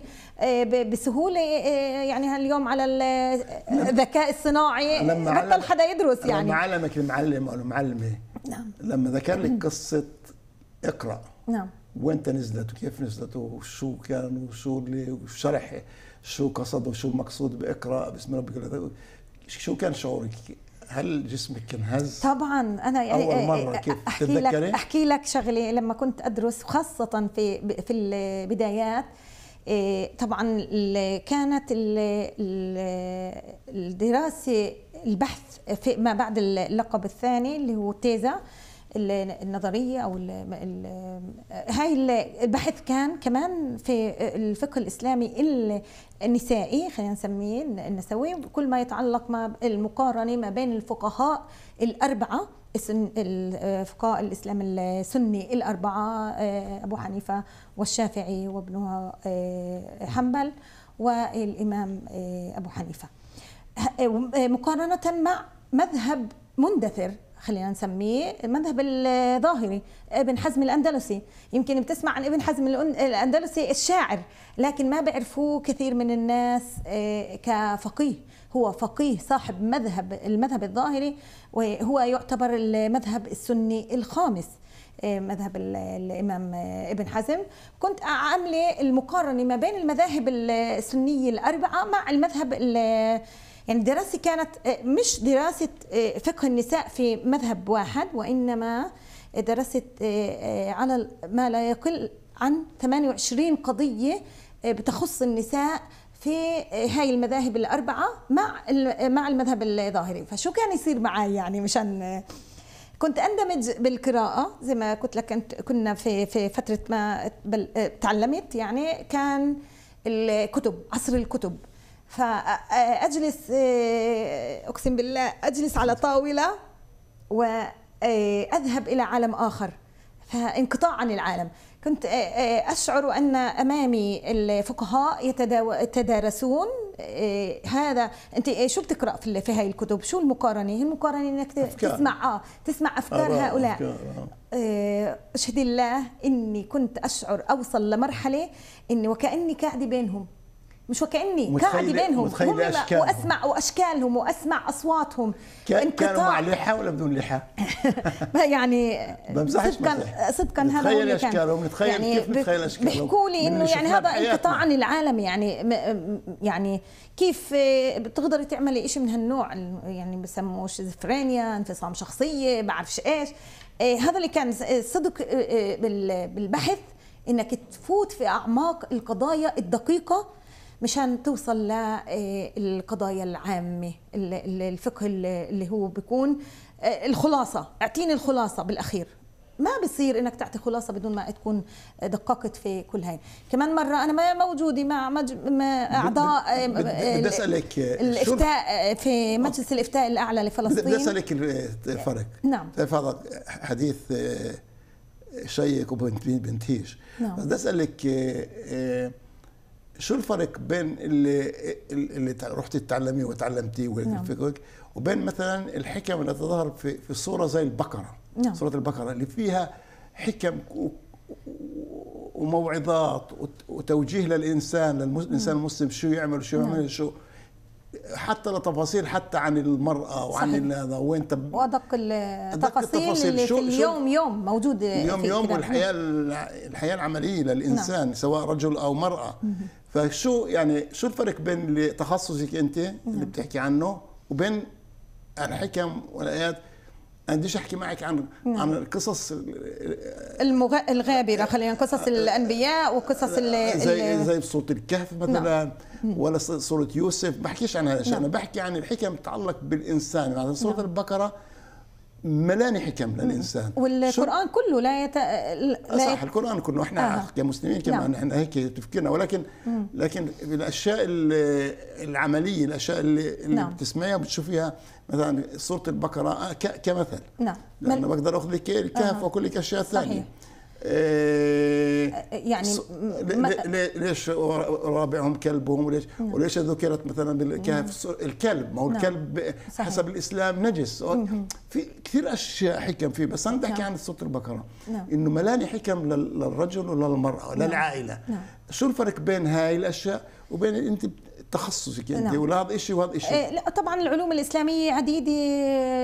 بسهوله يعني اليوم على الذكاء الصناعي لما بطل حدا يدرس يعني لما علمك المعلم او المعلمه نعم لما ذكر لك قصه اقرا نعم وانت نزلت وكيف نزلت وشو كان وشو اللي وشرح شو قصد وشو المقصود باقرا بسم ربك شو كان شعورك هل جسمك انهز؟ طبعا انا يعني اول مره كيف احكي لك احكي لك شغله لما كنت ادرس خاصه في في البدايات إيه، طبعا كانت الدراسه البحث في ما بعد اللقب الثاني اللي هو تيزا النظريه او هاي البحث كان كمان في الفقه الاسلامي النسائي خلينا نسميه النسوي كل ما يتعلق ما المقارنه ما بين الفقهاء الاربعه الفقهاء الاسلام السني الاربعه آه، ابو حنيفه والشافعي وابن آه، حنبل والامام آه، ابو حنيفه مقارنه مع مذهب مندثر خلينا نسميه المذهب الظاهري ابن حزم الاندلسي يمكن بتسمع عن ابن حزم الاندلسي الشاعر لكن ما بيعرفوه كثير من الناس آه، كفقيه هو فقيه صاحب مذهب المذهب الظاهري وهو يعتبر المذهب السني الخامس آه، مذهب الامام آه، ابن حزم كنت عامله المقارنه ما بين المذاهب السنيه الاربعه مع المذهب يعني الدراسه كانت آه، مش دراسة آه، فقه النساء في مذهب واحد وإنما درست آه، على ما لا يقل عن 28 قضية بتخص النساء في هاي المذاهب الأربعة مع مع المذهب الظاهري فشو كان يصير معي يعني مشان كنت اندمج بالقراءه زي ما قلت لك كنا في في فتره ما تعلمت يعني كان الكتب عصر الكتب فاجلس آه، اقسم بالله اجلس على طاوله واذهب آه، الى عالم اخر فانقطاع عن العالم كنت آه، اشعر ان امامي الفقهاء يتدارسون هذا انت شو بتقرا في في هاي الكتب شو المقارنه هي المقارنه انك أفكار. تسمع اه تسمع افكار أبقى. هؤلاء أفكار. اشهد الله اني كنت اشعر اوصل لمرحله اني وكاني قاعده بينهم مش وكاني قاعده بينهم أشكالهم. واسمع واشكالهم واسمع اصواتهم كان كانوا مع لحى ولا بدون لحى؟ يعني صدقا صدقا هذا هو اللي اشكالهم نتخيل يعني كيف متخيل اشكالهم بيحكوا لي انه يعني هذا انقطاع عن العالم يعني يعني كيف بتقدري تعملي شيء من هالنوع يعني بسموه شيزوفرينيا انفصام شخصيه بعرفش ايش إيه، هذا اللي كان صدق إيه، إيه، بالبحث انك تفوت في اعماق القضايا الدقيقه مشان توصل للقضايا آه، العامة الفقه اللي هو بيكون آه، الخلاصة اعطيني الخلاصة بالأخير ما بصير انك تعطي خلاصه بدون ما تكون دققت في كل هاي كمان مره انا ما موجوده مع, مج... ما اعضاء آه، بدي اسالك الافتاء في مجلس الافتاء الاعلى لفلسطين بدي اسالك الفرق نعم طيب، هذا حديث شيق وبنتهيش نعم بدي اسالك شو الفرق بين اللي اللي رحتي تتعلمي وتعلمتيه وهيك نعم. وبين مثلا الحكم اللي تظهر في في صوره زي البقره نعم. صوره البقره اللي فيها حكم وموعظات وتوجيه للانسان للانسان المسلم شو يعمل شو يعمل نعم. شو حتى لتفاصيل حتى عن المرأة وعن هذا تب... وادق التفاصيل اللي في اليوم يوم موجود اليوم يوم والحياة الحياة العملية للإنسان نعم. سواء رجل أو مرأة فشو يعني شو الفرق بين تخصصك أنت اللي نعم. بتحكي عنه وبين الحكم والآيات انا بديش احكي معك عن نعم. عن القصص المغ... الغابره خلينا قصص آه، آه، الانبياء وقصص آه، ال... زي زي صوت الكهف مثلا نعم. ولا سوره يوسف بحكيش عن هذا الشيء نعم. انا بحكي عن الحكم تتعلق بالانسان يعني سوره نعم. البقره ملاني حكم للانسان نعم. والقران كله لا يت... لا صح يت... القران كله احنا آه. كمسلمين كمان نعم. احنا هيك تفكيرنا ولكن مم. لكن الاشياء العمليه الاشياء اللي, اللي نعم. بتسمعيها وبتشوفيها مثلا سوره البقره آه، كمثل نعم لانه بقدر اخذ لك الكهف آه. واقول لك اشياء ثانيه صحيح. إيه يعني ليش رابعهم كلبهم وليش نعم. وليش ذكرت مثلا بالكهف نعم. الكلب ما هو نعم. الكلب صحيح. حسب الاسلام نجس في كثير اشياء حكم فيه بس انا بدي احكي عن سوره البقره انه ملاني يعني حكم للرجل وللمراه للعائله شو الفرق بين هاي الاشياء وبين انت تخصصك انت نعم. وهذا شيء وهذا إيه، شيء لا طبعا العلوم الاسلاميه عديده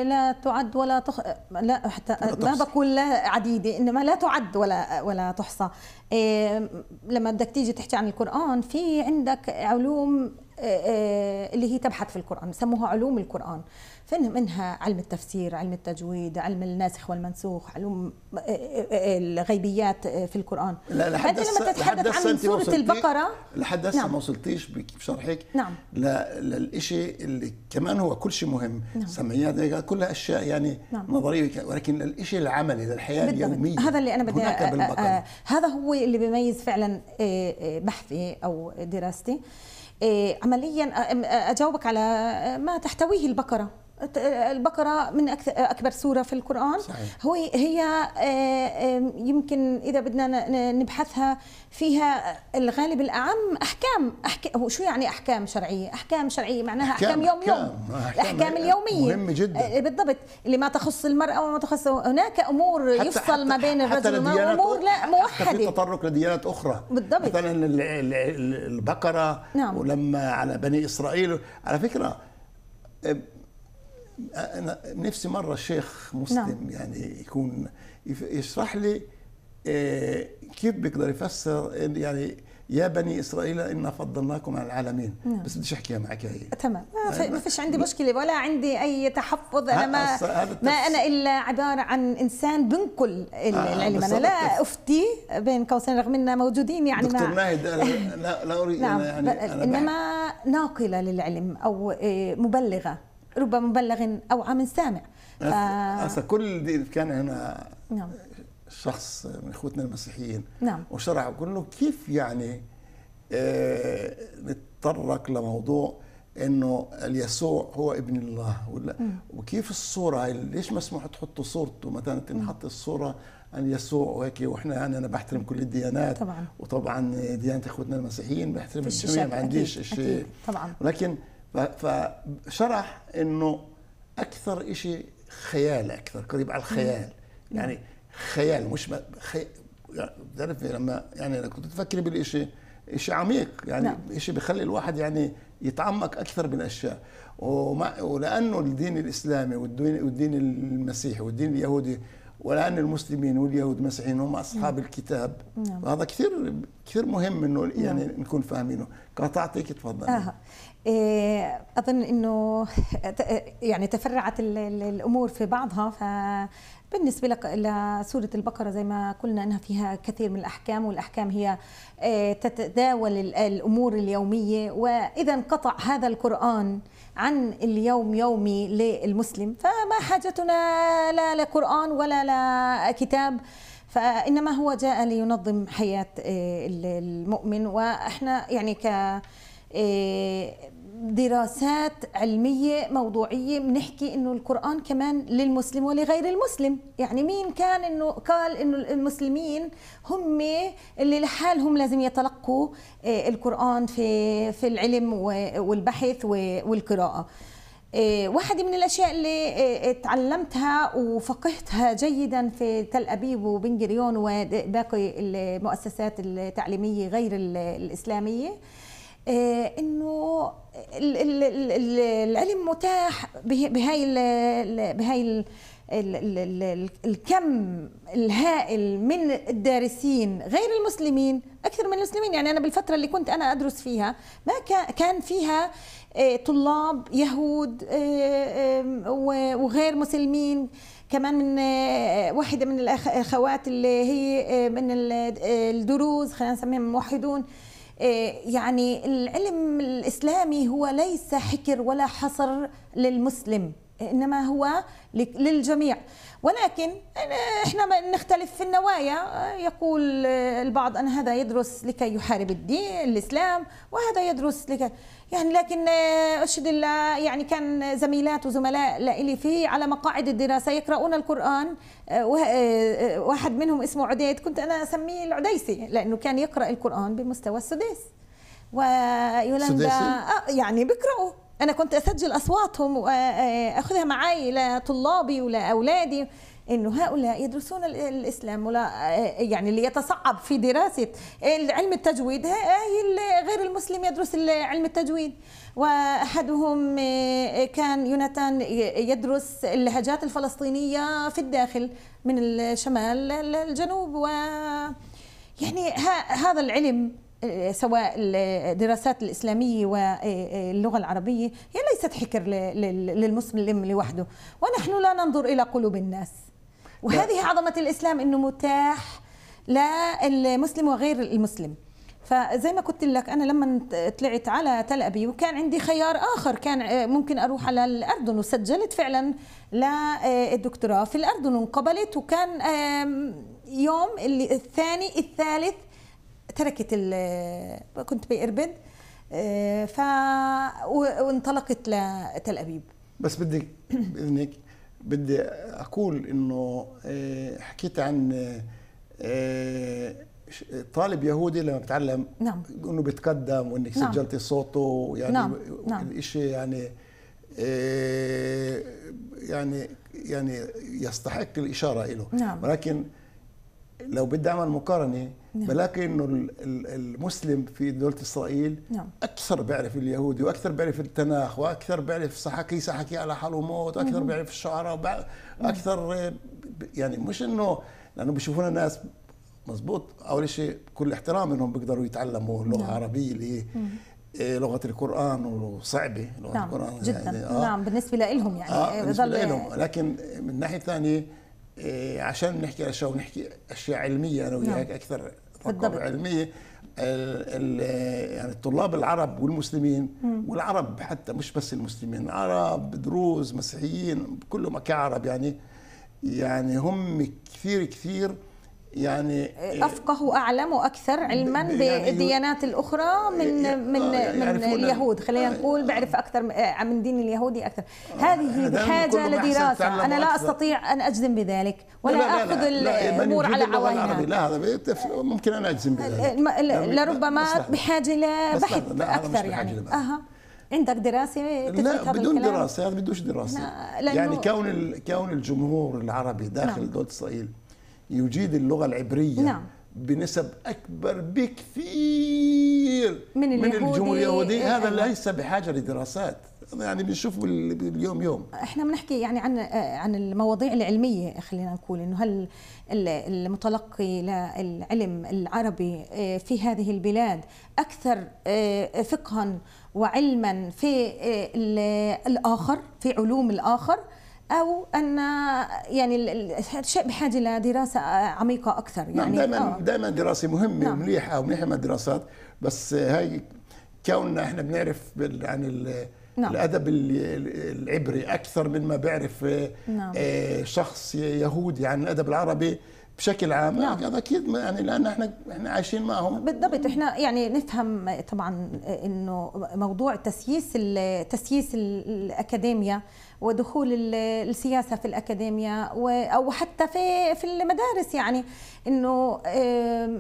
لا تعد ولا تخ... لا حتى ما بقول لا عديده انما لا تعد ولا ولا تحصى إيه لما بدك تيجي تحكي عن القران في عندك علوم إيه، إيه، اللي هي تبحث في القرآن بسموها علوم القرآن منها علم التفسير علم التجويد علم الناسخ والمنسوخ علم آه، آه، آه، الغيبيات في القرآن لا لحد لما تتحدث عن سورة البقرة لحد هسه نعم. ما وصلتيش بشرحك نعم للشيء اللي كمان هو كل شيء مهم نعم. سميات كلها اشياء يعني نعم. نظريه ولكن الشيء العملي للحياه بالضبط. اليوميه هذا اللي انا بدي هذا هو اللي بيميز فعلا بحثي او دراستي عمليا اجاوبك على ما تحتويه البقره البقرة من أكبر سورة في القرآن صحيح. هو هي آه، يمكن إذا بدنا نبحثها فيها الغالب الأعم أحكام أحكام شو يعني أحكام شرعية؟ أحكام شرعية معناها أحكام, أحكام يوم يوم أحكام الأحكام اليومية مهمة جدا آه، بالضبط اللي ما تخص المرأة وما تخص هناك أمور يفصل حتى ما بين الرجل وما أمور لا موحدة حتى في تطرق لديانات أخرى بالضبط مثلا البقرة نعم. ولما على بني إسرائيل على فكرة آه، انا نفسي مره الشيخ مسلم نعم. يعني يكون يشرح لي آه، كيف بيقدر يفسر يعني يا بني اسرائيل انا فضلناكم على العالمين نعم. بس بديش احكيها معك هي تمام ما فيش عندي مشكله ولا عندي اي تحفظ انا ما, ما انا الا عباره عن انسان بنقل آه، العلم انا لا افتي بين قوسين رغم اننا موجودين يعني دكتور ناهد لا لا اريد نعم. يعني انما ناقله للعلم او آه، مبلغه ربما مبلغ أو عام سامع هسه ف... كل دي كان هنا نعم. شخص من اخوتنا المسيحيين نعم وشرح كله له كيف يعني آه نتطرق لموضوع انه اليسوع هو ابن الله ولا م. وكيف الصوره ليش مسموح تحطوا صورته مثلا تنحط الصوره عن يسوع وهيك واحنا يعني انا بحترم كل الديانات طبعا وطبعا ديانه اخوتنا المسيحيين بحترم الجميع ما عنديش شيء طبعا ولكن فشرح انه اكثر شيء خيال اكثر قريب على الخيال يعني خيال مش خي... يعني لما يعني انا كنت تفكري بالشيء شيء عميق يعني نعم. شيء بخلي الواحد يعني يتعمق اكثر بالاشياء ومع ولانه الدين الاسلامي والدين والدين المسيحي والدين اليهودي ولان المسلمين واليهود المسيحيين هم اصحاب نعم. الكتاب نعم. هذا كثير كثير مهم انه يعني نعم. نكون فاهمينه قطعتك تفضلي آه. إيه، اظن انه يعني تفرعت الامور في بعضها ف بالنسبة لسورة البقرة زي ما قلنا أنها فيها كثير من الأحكام والأحكام هي إيه، تتداول الأمور اليومية وإذا انقطع هذا القرآن عن اليوم يومي للمسلم فما حاجتنا لا لقرآن ولا لكتاب فإنما هو جاء لينظم حياة إيه، المؤمن وإحنا يعني ك آه، دراسات علمية موضوعية بنحكي انه القرآن كمان للمسلم ولغير المسلم يعني مين كان انه قال انه المسلمين هم اللي لحالهم لازم يتلقوا آه، القرآن في في العلم والبحث والقراءة آه، واحدة من الأشياء اللي تعلمتها وفقهتها جيدا في تل أبيب وبن جريون وباقي المؤسسات التعليمية غير الإسلامية آه، انه العلم متاح بهاي بهاي الكم الهائل من الدارسين غير المسلمين اكثر من المسلمين يعني انا بالفتره اللي كنت انا ادرس فيها ما كان فيها آه، طلاب يهود آه، وغير مسلمين كمان من واحده من الاخوات اللي هي من الدروز خلينا نسميهم موحدون آه، يعني العلم الاسلامي هو ليس حكر ولا حصر للمسلم انما هو للجميع ولكن احنا نختلف في النوايا آه، يقول البعض ان هذا يدرس لكي يحارب الدين الاسلام وهذا يدرس لكي يعني لكن آه، اشهد الله يعني كان زميلات وزملاء لي في على مقاعد الدراسه يقرؤون القران آه، واحد منهم اسمه عديد كنت انا اسميه العديسي لانه كان يقرا القران بمستوى السديس ويولندا آه يعني بيقراوا انا كنت اسجل اصواتهم واخذها آه، آه، معي لطلابي ولاولادي انه هؤلاء يدرسون الاسلام ولا يعني اللي يتصعب في دراسه علم التجويد هي غير مسلم يدرس علم التجويد واحدهم آه، كان يوناتان يدرس اللهجات الفلسطينيه في الداخل من الشمال للجنوب و يعني هذا العلم آه، سواء الدراسات الإسلامية واللغة آه، العربية هي ليست حكر للمسلم لوحده ونحن لا ننظر إلى قلوب الناس وهذه عظمة الإسلام أنه متاح للمسلم وغير المسلم فزي ما قلت لك انا لما طلعت على تل ابيب وكان عندي خيار اخر كان آه، ممكن اروح على الاردن وسجلت فعلا للدكتوراه آه، في الاردن وانقبلت وكان يوم الثاني الثالث تركت آه، كنت بإربد ف وانطلقت لتل ابيب بس بدي باذنك بدي اقول انه حكيت عن طالب يهودي لما بتعلم نعم. انه بيتقدم وانك نعم. سجلتي صوته يعني نعم. نعم. الشيء يعني إيه، يعني يعني يستحق الاشاره له نعم. ولكن لو بدي اعمل مقارنه نعم. بلاقي انه المسلم في دوله اسرائيل نعم. اكثر بيعرف اليهودي واكثر بيعرف التناخ واكثر بيعرف صحكي صحكي على حاله موت واكثر بيعرف الشعراء واكثر نعم. يعني مش انه لانه بيشوفونا ناس مزبوط اول شيء كل احترام انهم بيقدروا يتعلموا اللغه نعم. اللي هي إيه، لغه القران وصعبه لغه نعم. القران جدا يعني آه. نعم بالنسبه لهم يعني آه بالنسبه لهم لكن من ناحيه ثانيه إيه، عشان نحكي اشياء ونحكي اشياء علميه انا وياك نعم. اكثر بالضبط علميه ال يعني الطلاب العرب والمسلمين مم. والعرب حتى مش بس المسلمين عرب دروز مسيحيين كلهم كعرب يعني يعني هم كثير كثير يعني افقه واعلم واكثر علما يعني بالديانات الاخرى من من آه، من اليهود خلينا آه. نقول بعرف اكثر آه، من دين اليهودي اكثر هذه بحاجه لدراسه انا لا استطيع ان اجزم بذلك ولا لا لا اخذ يعني الامور على عوائها لا هذا ممكن انا اجزم بذلك لربما بحاجه لبحث اكثر يعني اها عندك دراسه لا بدون دراسه هذا بدوش دراسه يعني كون كون الجمهور العربي داخل نعم. دوله اسرائيل يجيد اللغه العبريه نعم. بنسب اكبر بكثير من, اليهودي من اليهوديه اليهودي إيه، هذا ليس بحاجه لدراسات يعني بنشوف اليوم يوم احنا بنحكي يعني عن عن المواضيع العلميه خلينا نقول انه هل المتلقي للعلم العربي إيه، في هذه البلاد اكثر إيه، فقها وعلما في الاخر في علوم الاخر او ان يعني الشيء بحاجه لدراسه عميقه اكثر نعم، يعني دائما آه. دائما دراسه مهمه نعم. ومليحه ومليحه من الدراسات بس هاي كوننا احنا بنعرف عن يعني ال نعم. الادب العبري اكثر من ما بيعرف آه، نعم. آه، شخص يهودي عن الادب العربي بشكل عام نعم. هذا اكيد يعني لان احنا احنا عايشين معهم بالضبط احنا يعني نفهم طبعا انه موضوع تسييس تسييس الاكاديميا ودخول السياسه في الاكاديميه او حتى في في المدارس يعني انه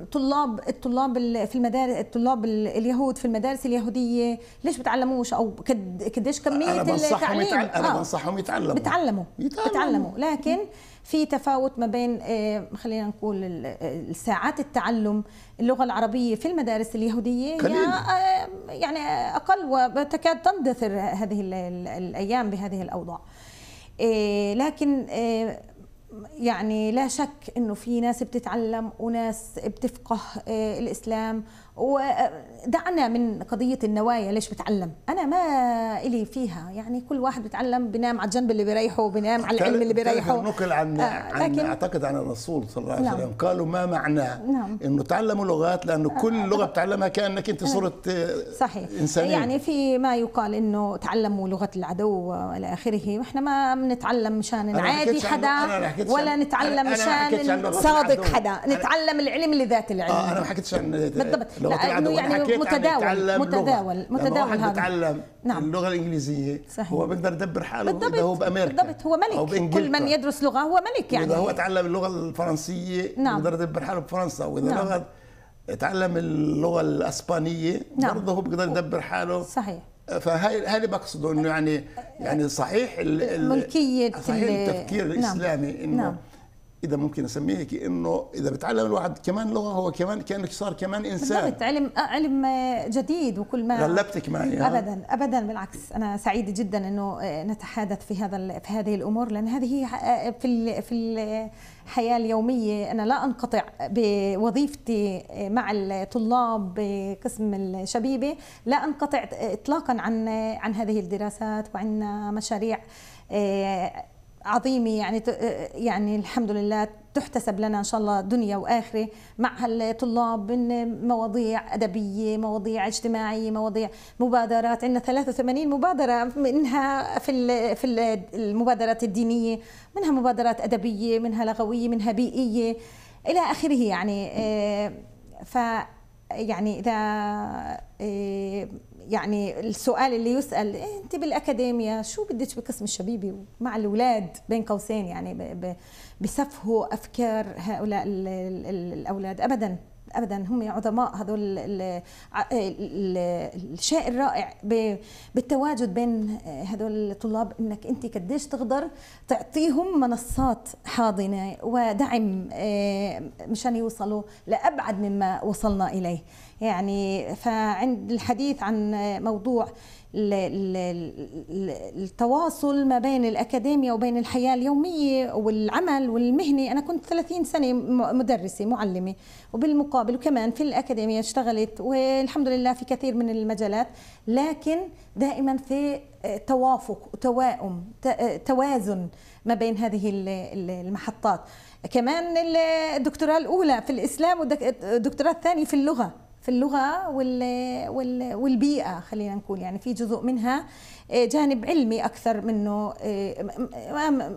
طلاب الطلاب في المدارس الطلاب اليهود في المدارس اليهوديه ليش بتعلموش او قديش كميه التعليم انا آه. بنصحهم يتعلموا بتعلموا يتعلموا, لكن في تفاوت ما بين آه، خلينا نقول آه، ساعات التعلم اللغه العربيه في المدارس اليهوديه قليل. آه، يعني اقل وتكاد تندثر هذه الايام بهذه الاوضاع لكن يعني لا شك انه في ناس بتتعلم وناس بتفقه الاسلام ودعنا من قضيه النوايا ليش بتعلم انا ما الي فيها يعني كل واحد بتعلم بنام على الجنب اللي بيريحه بنام على العلم اللي بيريحه نقل عن, آه عن اعتقد عن الرسول صلى الله عليه نعم. وسلم قالوا ما معناه نعم. انه تعلموا لغات لانه آه، كل لغه آه. بتعلمها كانك انت آه. صرت صحيح انسانيه يعني في ما يقال انه تعلموا لغه العدو والى اخره احنا ما بنتعلم مشان نعادي حدا ولا نتعلم مشان صادق حدا نتعلم العلم لذات العلم اه انا ما حكيتش عن بالضبط يعني لغه لو لانه يعني متداول متداول متداول هذا بتعلم نعم. اللغه الانجليزيه صحيح. هو بيقدر يدبر حاله بالضبط هو بامريكا بالضبط هو ملك كل من يدرس لغه هو ملك يعني اذا هو تعلم اللغه الفرنسيه نعم. بيقدر يدبر حاله بفرنسا واذا نعم. لغه تعلم اللغه الاسبانيه نعم. برضه هو بيقدر يدبر حاله صحيح فهي هذا بقصده انه يعني يعني صحيح ملكيه صحيح التفكير نعم. الاسلامي انه نعم. اذا ممكن اسميه هيك انه اذا بتعلم الواحد كمان لغه هو كمان كانك صار كمان انسان بالضبط آه، علم علم آه، جديد وكل ما غلبتك معي آه. ابدا ابدا بالعكس انا سعيده جدا انه نتحدث في هذا في هذه الامور لان هذه في في الحياه اليوميه انا لا انقطع بوظيفتي مع الطلاب بقسم الشبيبه لا انقطع اطلاقا عن عن هذه الدراسات وعن مشاريع عظيمة يعني يعني الحمد لله تحتسب لنا إن شاء الله دنيا وآخرة مع هالطلاب من مواضيع أدبية مواضيع اجتماعية مواضيع مبادرات عندنا 83 مبادرة منها في في المبادرات الدينية منها مبادرات أدبية منها لغوية منها بيئية إلى آخره يعني آه، ف يعني إذا آه، يعني السؤال اللي يسال إيه انت بالاكاديميا شو بدك بقسم الشبيبي مع الاولاد بين قوسين يعني بسفهوا افكار هؤلاء الاولاد ابدا ابدا هم عظماء هذول الشيء الرائع بالتواجد بين هذول الطلاب انك انت قديش تقدر تعطيهم منصات حاضنه ودعم إيه، مشان يوصلوا لابعد مما وصلنا اليه يعني فعند الحديث عن موضوع التواصل ما بين الأكاديمية وبين الحياة اليومية والعمل والمهني أنا كنت 30 سنة مدرسة معلمة وبالمقابل وكمان في الأكاديمية اشتغلت والحمد لله في كثير من المجالات لكن دائما في توافق وتواؤم توازن ما بين هذه المحطات كمان الدكتوراه الأولى في الإسلام والدكتوراه الثانية في اللغة في اللغه وال وال والبيئه خلينا نقول يعني في جزء منها آه، جانب علمي اكثر منه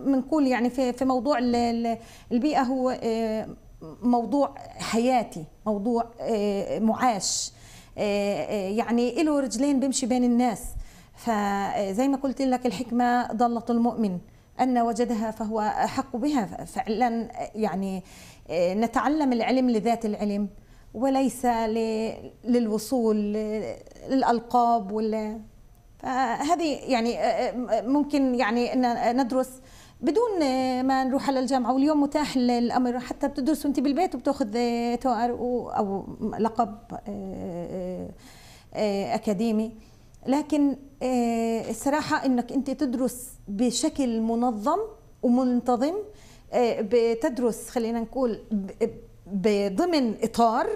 بنقول آه، يعني في في موضوع البيئه هو آه، موضوع حياتي موضوع معاش يعني له رجلين بيمشي بين الناس فزي ما قلت لك الحكمه ضلت المؤمن أن وجدها فهو أحق بها فعلا يعني نتعلم العلم لذات العلم وليس للوصول للألقاب ولا فهذه يعني ممكن يعني ان ندرس بدون ما نروح على الجامعه واليوم متاح الامر حتى بتدرس وانت بالبيت وبتاخذ توأر او لقب اكاديمي لكن الصراحه انك انت تدرس بشكل منظم ومنتظم بتدرس خلينا نقول بضمن اطار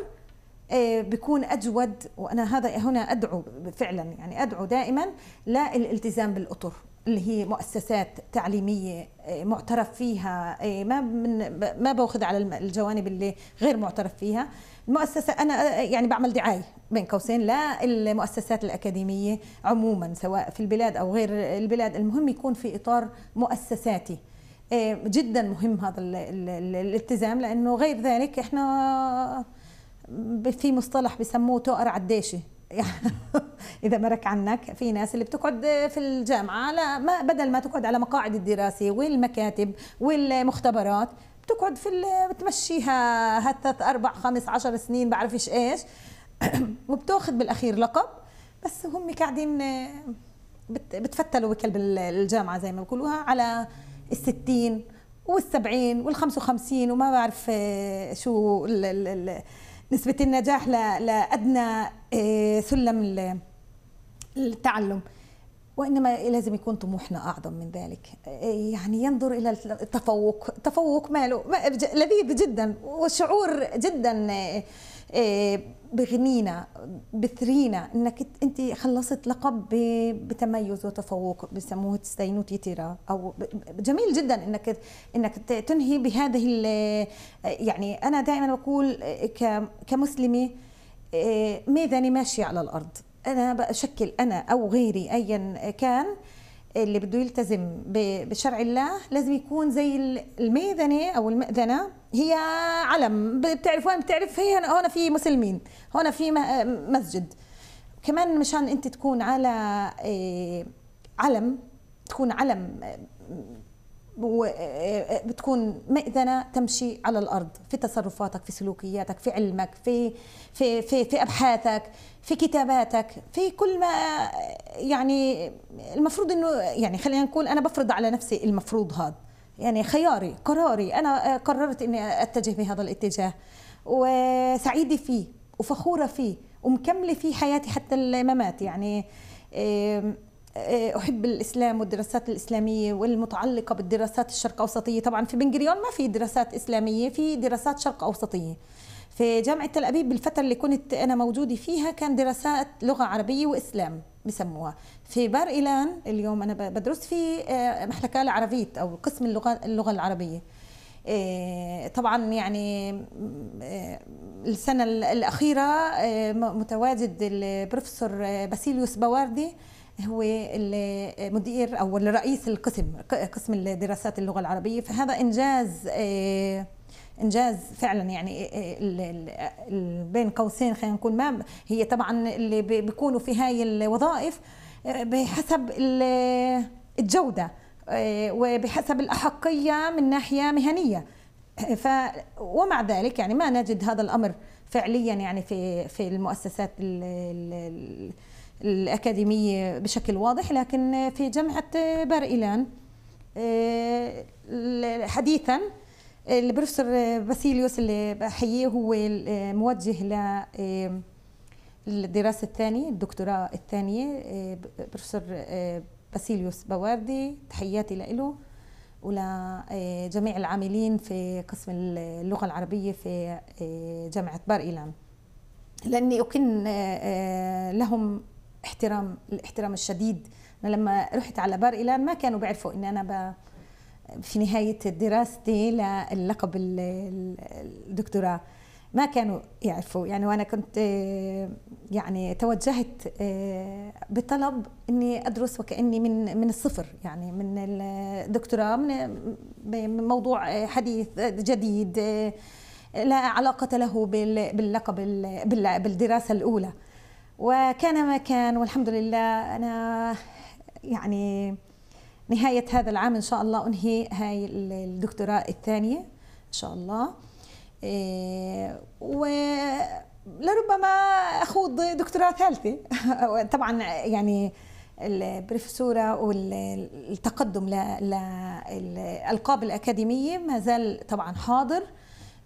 آه، بيكون اجود وانا هذا هنا ادعو فعلا يعني ادعو دائما لا الالتزام بالاطر اللي هي مؤسسات تعليميه آه، معترف فيها آه، ما من ما باخذ على الجوانب اللي غير معترف فيها المؤسسه انا يعني بعمل دعايه بين قوسين لا المؤسسات الاكاديميه عموما سواء في البلاد او غير البلاد المهم يكون في اطار مؤسساتي إيه، جدا مهم هذا الالتزام لانه غير ذلك احنا في مصطلح بسموه تؤر عديشه اذا مرك عنك في ناس اللي بتقعد في الجامعه على ما بدل ما تقعد على مقاعد الدراسه والمكاتب والمختبرات بتقعد في بتمشيها هالثلاث اربع خمس عشر سنين بعرفش ايش وبتاخذ بالاخير لقب بس هم قاعدين بتفتلوا بكلب الجامعه زي ما بيقولوها على الستين والسبعين والخمس وخمسين وما بعرف آه، شو نسبة النجاح لأدنى سلم آه، التعلم وإنما لازم يكون طموحنا أعظم من ذلك آه، يعني ينظر إلى التفوق التفوق ماله لذيذ جدا وشعور جدا بغنينا بثرينا انك انت خلصت لقب بتميز وتفوق بسموه تستينوتي تيرا او جميل جدا انك انك تنهي بهذه يعني انا دائما بقول كمسلمه آه، ميداني ماشيه على الارض انا بشكل انا او غيري ايا كان اللي بده يلتزم بشرع الله لازم يكون زي الميذنه او المأذنه هي علم بتعرف وين بتعرف هي هون في مسلمين هون في مسجد كمان مشان انت تكون على إيه، علم تكون علم آه، آه، آه، بتكون مئذنه تمشي على الارض في تصرفاتك في سلوكياتك في علمك في في في, في ابحاثك في كتاباتك في كل ما يعني المفروض انه يعني خلينا نقول انا بفرض على نفسي المفروض هذا يعني خياري قراري انا قررت اني اتجه بهذا الاتجاه وسعيده فيه وفخوره فيه ومكمله فيه حياتي حتى الممات يعني آه، احب الاسلام والدراسات الاسلاميه والمتعلقه بالدراسات الشرق اوسطيه طبعا في بنجريون ما في دراسات اسلاميه في دراسات شرق اوسطيه في جامعه تل ابيب بالفتره اللي كنت انا موجوده فيها كان دراسات لغه عربيه واسلام بسموها في بار ايلان اليوم انا بدرس في آه، محلكه العربيه او قسم اللغه اللغه العربيه آه، طبعا يعني السنه الاخيره متواجد البروفيسور باسيليوس بواردي هو المدير او رئيس القسم قسم الدراسات اللغه العربيه فهذا انجاز آه، انجاز فعلا يعني آه، بين قوسين خلينا نقول ما هي طبعا اللي بيكونوا في هاي الوظائف آه، بحسب الجوده وبحسب الاحقيه من ناحيه مهنيه ف ومع ذلك يعني ما نجد هذا الامر فعليا يعني في في المؤسسات ال ال الأكاديمية بشكل واضح لكن في جامعة بار إيلان آه، حديثا البروفيسور باسيليوس اللي بحييه هو آه، موجه ل الدراسة آه، الثانية الدكتوراه الثانية بروفيسور باسيليوس بواردي تحياتي له ولجميع العاملين في قسم اللغة العربية في جامعة بار إيلان لأني أكن لهم احترام الاحترام الشديد انا لما رحت على بار ايلان ما كانوا بيعرفوا ان انا ب... في نهايه دراستي للقب الدكتوراه ما كانوا يعرفوا يعني وانا كنت يعني توجهت بطلب اني ادرس وكاني من من الصفر يعني من الدكتوراه من موضوع حديث جديد لا علاقه له باللقب بالدراسه الاولى وكان ما كان والحمد لله أنا يعني نهاية هذا العام إن شاء الله أنهي هاي الدكتوراه الثانية إن شاء الله إيه، و ولربما أخوض دكتوراه ثالثة طبعا يعني البروفيسورة والتقدم للألقاب الأكاديمية ما زال طبعا حاضر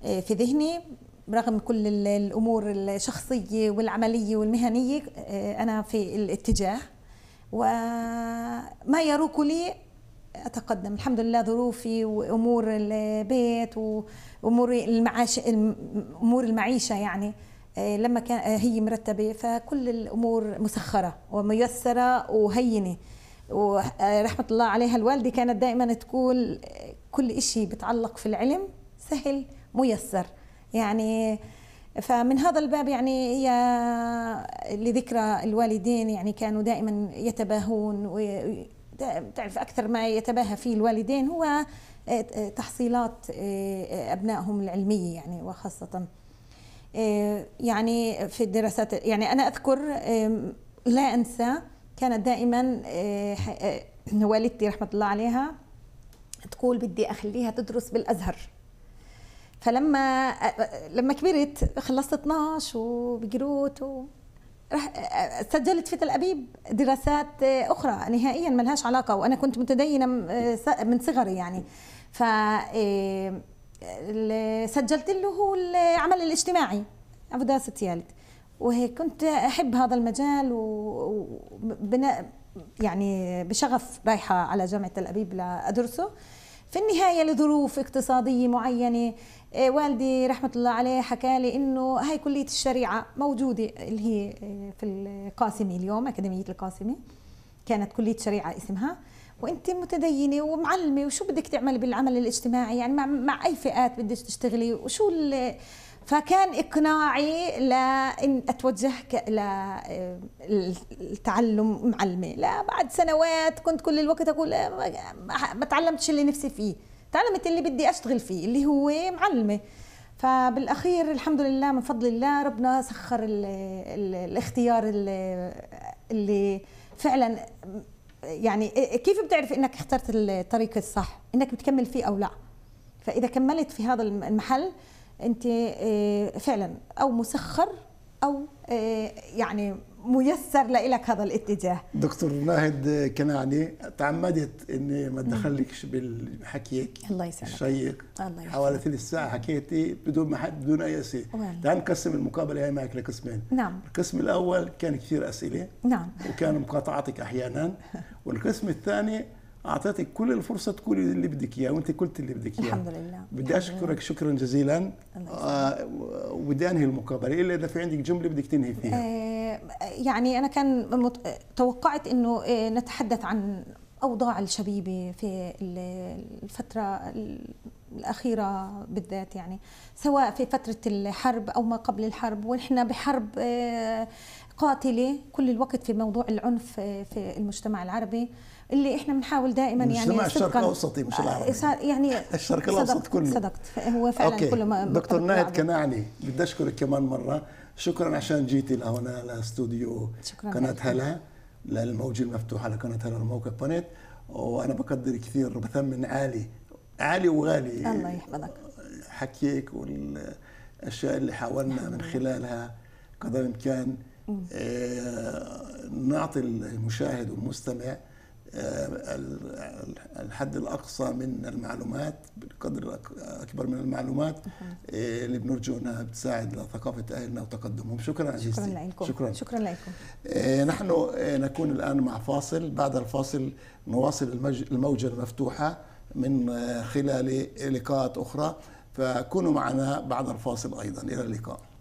إيه، في ذهني برغم كل الامور الشخصيه والعمليه والمهنيه آه، انا في الاتجاه وما يروك لي اتقدم الحمد لله ظروفي وامور البيت وامور المعاش امور المعيشه يعني آه، لما كان آه، هي مرتبه فكل الامور مسخره وميسره وهينه ورحمه الله عليها الوالده كانت دائما تقول كل شيء بتعلق في العلم سهل ميسر يعني فمن هذا الباب يعني هي لذكرى الوالدين يعني كانوا دائما يتباهون وتعرف اكثر ما يتباهى فيه الوالدين هو آه، تحصيلات آه، ابنائهم العلميه يعني وخاصه آه، يعني في الدراسات يعني انا اذكر لا انسى كانت دائما والدتي رحمه الله عليها تقول بدي اخليها تدرس بالازهر فلما لما كبرت خلصت 12 وبجروت و رح سجلت في تل ابيب دراسات اخرى نهائيا ما لهاش علاقه وانا كنت متدينه من صغري يعني ف سجلت له هو العمل الاجتماعي ابو داس الثالث وكنت احب هذا المجال و يعني بشغف رايحه على جامعه تل ابيب لادرسه في النهاية لظروف اقتصادية معينة آه، والدي رحمة الله عليه حكى لي إنه هاي كلية الشريعة موجودة اللي هي آه، في القاسمة اليوم أكاديمية القاسمة كانت كلية شريعة اسمها وانت متدينه ومعلمه وشو بدك تعملي بالعمل الاجتماعي يعني مع, مع اي فئات بدك تشتغلي وشو فكان إقناعي لأن أتوجه للتعلم معلمة لا بعد سنوات كنت كل الوقت أقول آه، ما تعلمتش اللي نفسي فيه تعلمت اللي بدي أشتغل فيه اللي هو معلمة فبالاخير الحمد لله من فضل الله ربنا سخر الـ الـ الاختيار اللي فعلا يعني كيف بتعرف انك اخترت الطريق الصح انك بتكمل فيه او لا فاذا كملت في هذا المحل انت آه، فعلا او مسخر او آه، يعني ميسر لك هذا الاتجاه دكتور ناهد كنعني تعمدت اني ما ادخلكش بحكيك الله يسلمك الشيق الله حوالي ثلث ساعه حكيتي بدون ما حد بدون اي اسئله تعال نقسم المقابله هاي معك لقسمين نعم القسم الاول كان كثير اسئله نعم وكان مقاطعتك احيانا والقسم الثاني اعطيتك كل الفرصه تقولي اللي بدك اياه وانت قلت اللي بدك اياه الحمد لله بدي يعني اشكرك شكرا جزيلا آه وبدي انهي المقابله الا اذا في عندك جمله بدك تنهي فيها آه يعني انا كان مت... توقعت انه آه نتحدث عن اوضاع الشبيبه في الفتره الاخيره بالذات يعني سواء في فتره الحرب او ما قبل الحرب ونحن بحرب آه، قاتله كل الوقت في موضوع العنف آه، في المجتمع العربي اللي احنا بنحاول دائما يعني مجتمع الشرق الاوسطي مش آه، العربي يعني الشرق الاوسط كله صدقت هو فعلا أوكي. كله ما دكتور ناهد كناعني بدي اشكرك كمان مره شكرا عشان جيتي لهنا لاستوديو قناه هلا للموجة المفتوحة لقناه هلا الموقع بانيت وأنا بقدر كثير بثمن عالي عالي وغالي الله يحفظك حكيك والأشياء اللي حاولنا نعم. من خلالها قدر الإمكان آه، نعطي المشاهد والمستمع آه، الحد الاقصى من المعلومات بالقدر الاكبر من المعلومات آه، اللي بنرجو انها بتساعد لثقافه اهلنا وتقدمهم شكرا عزيزتي شكرا لكم شكرا, شكرا لكم آه، نحن نكون الان مع فاصل بعد الفاصل نواصل الموجه المفتوحه من خلال لقاءات اخرى فكونوا معنا بعد الفاصل ايضا الى اللقاء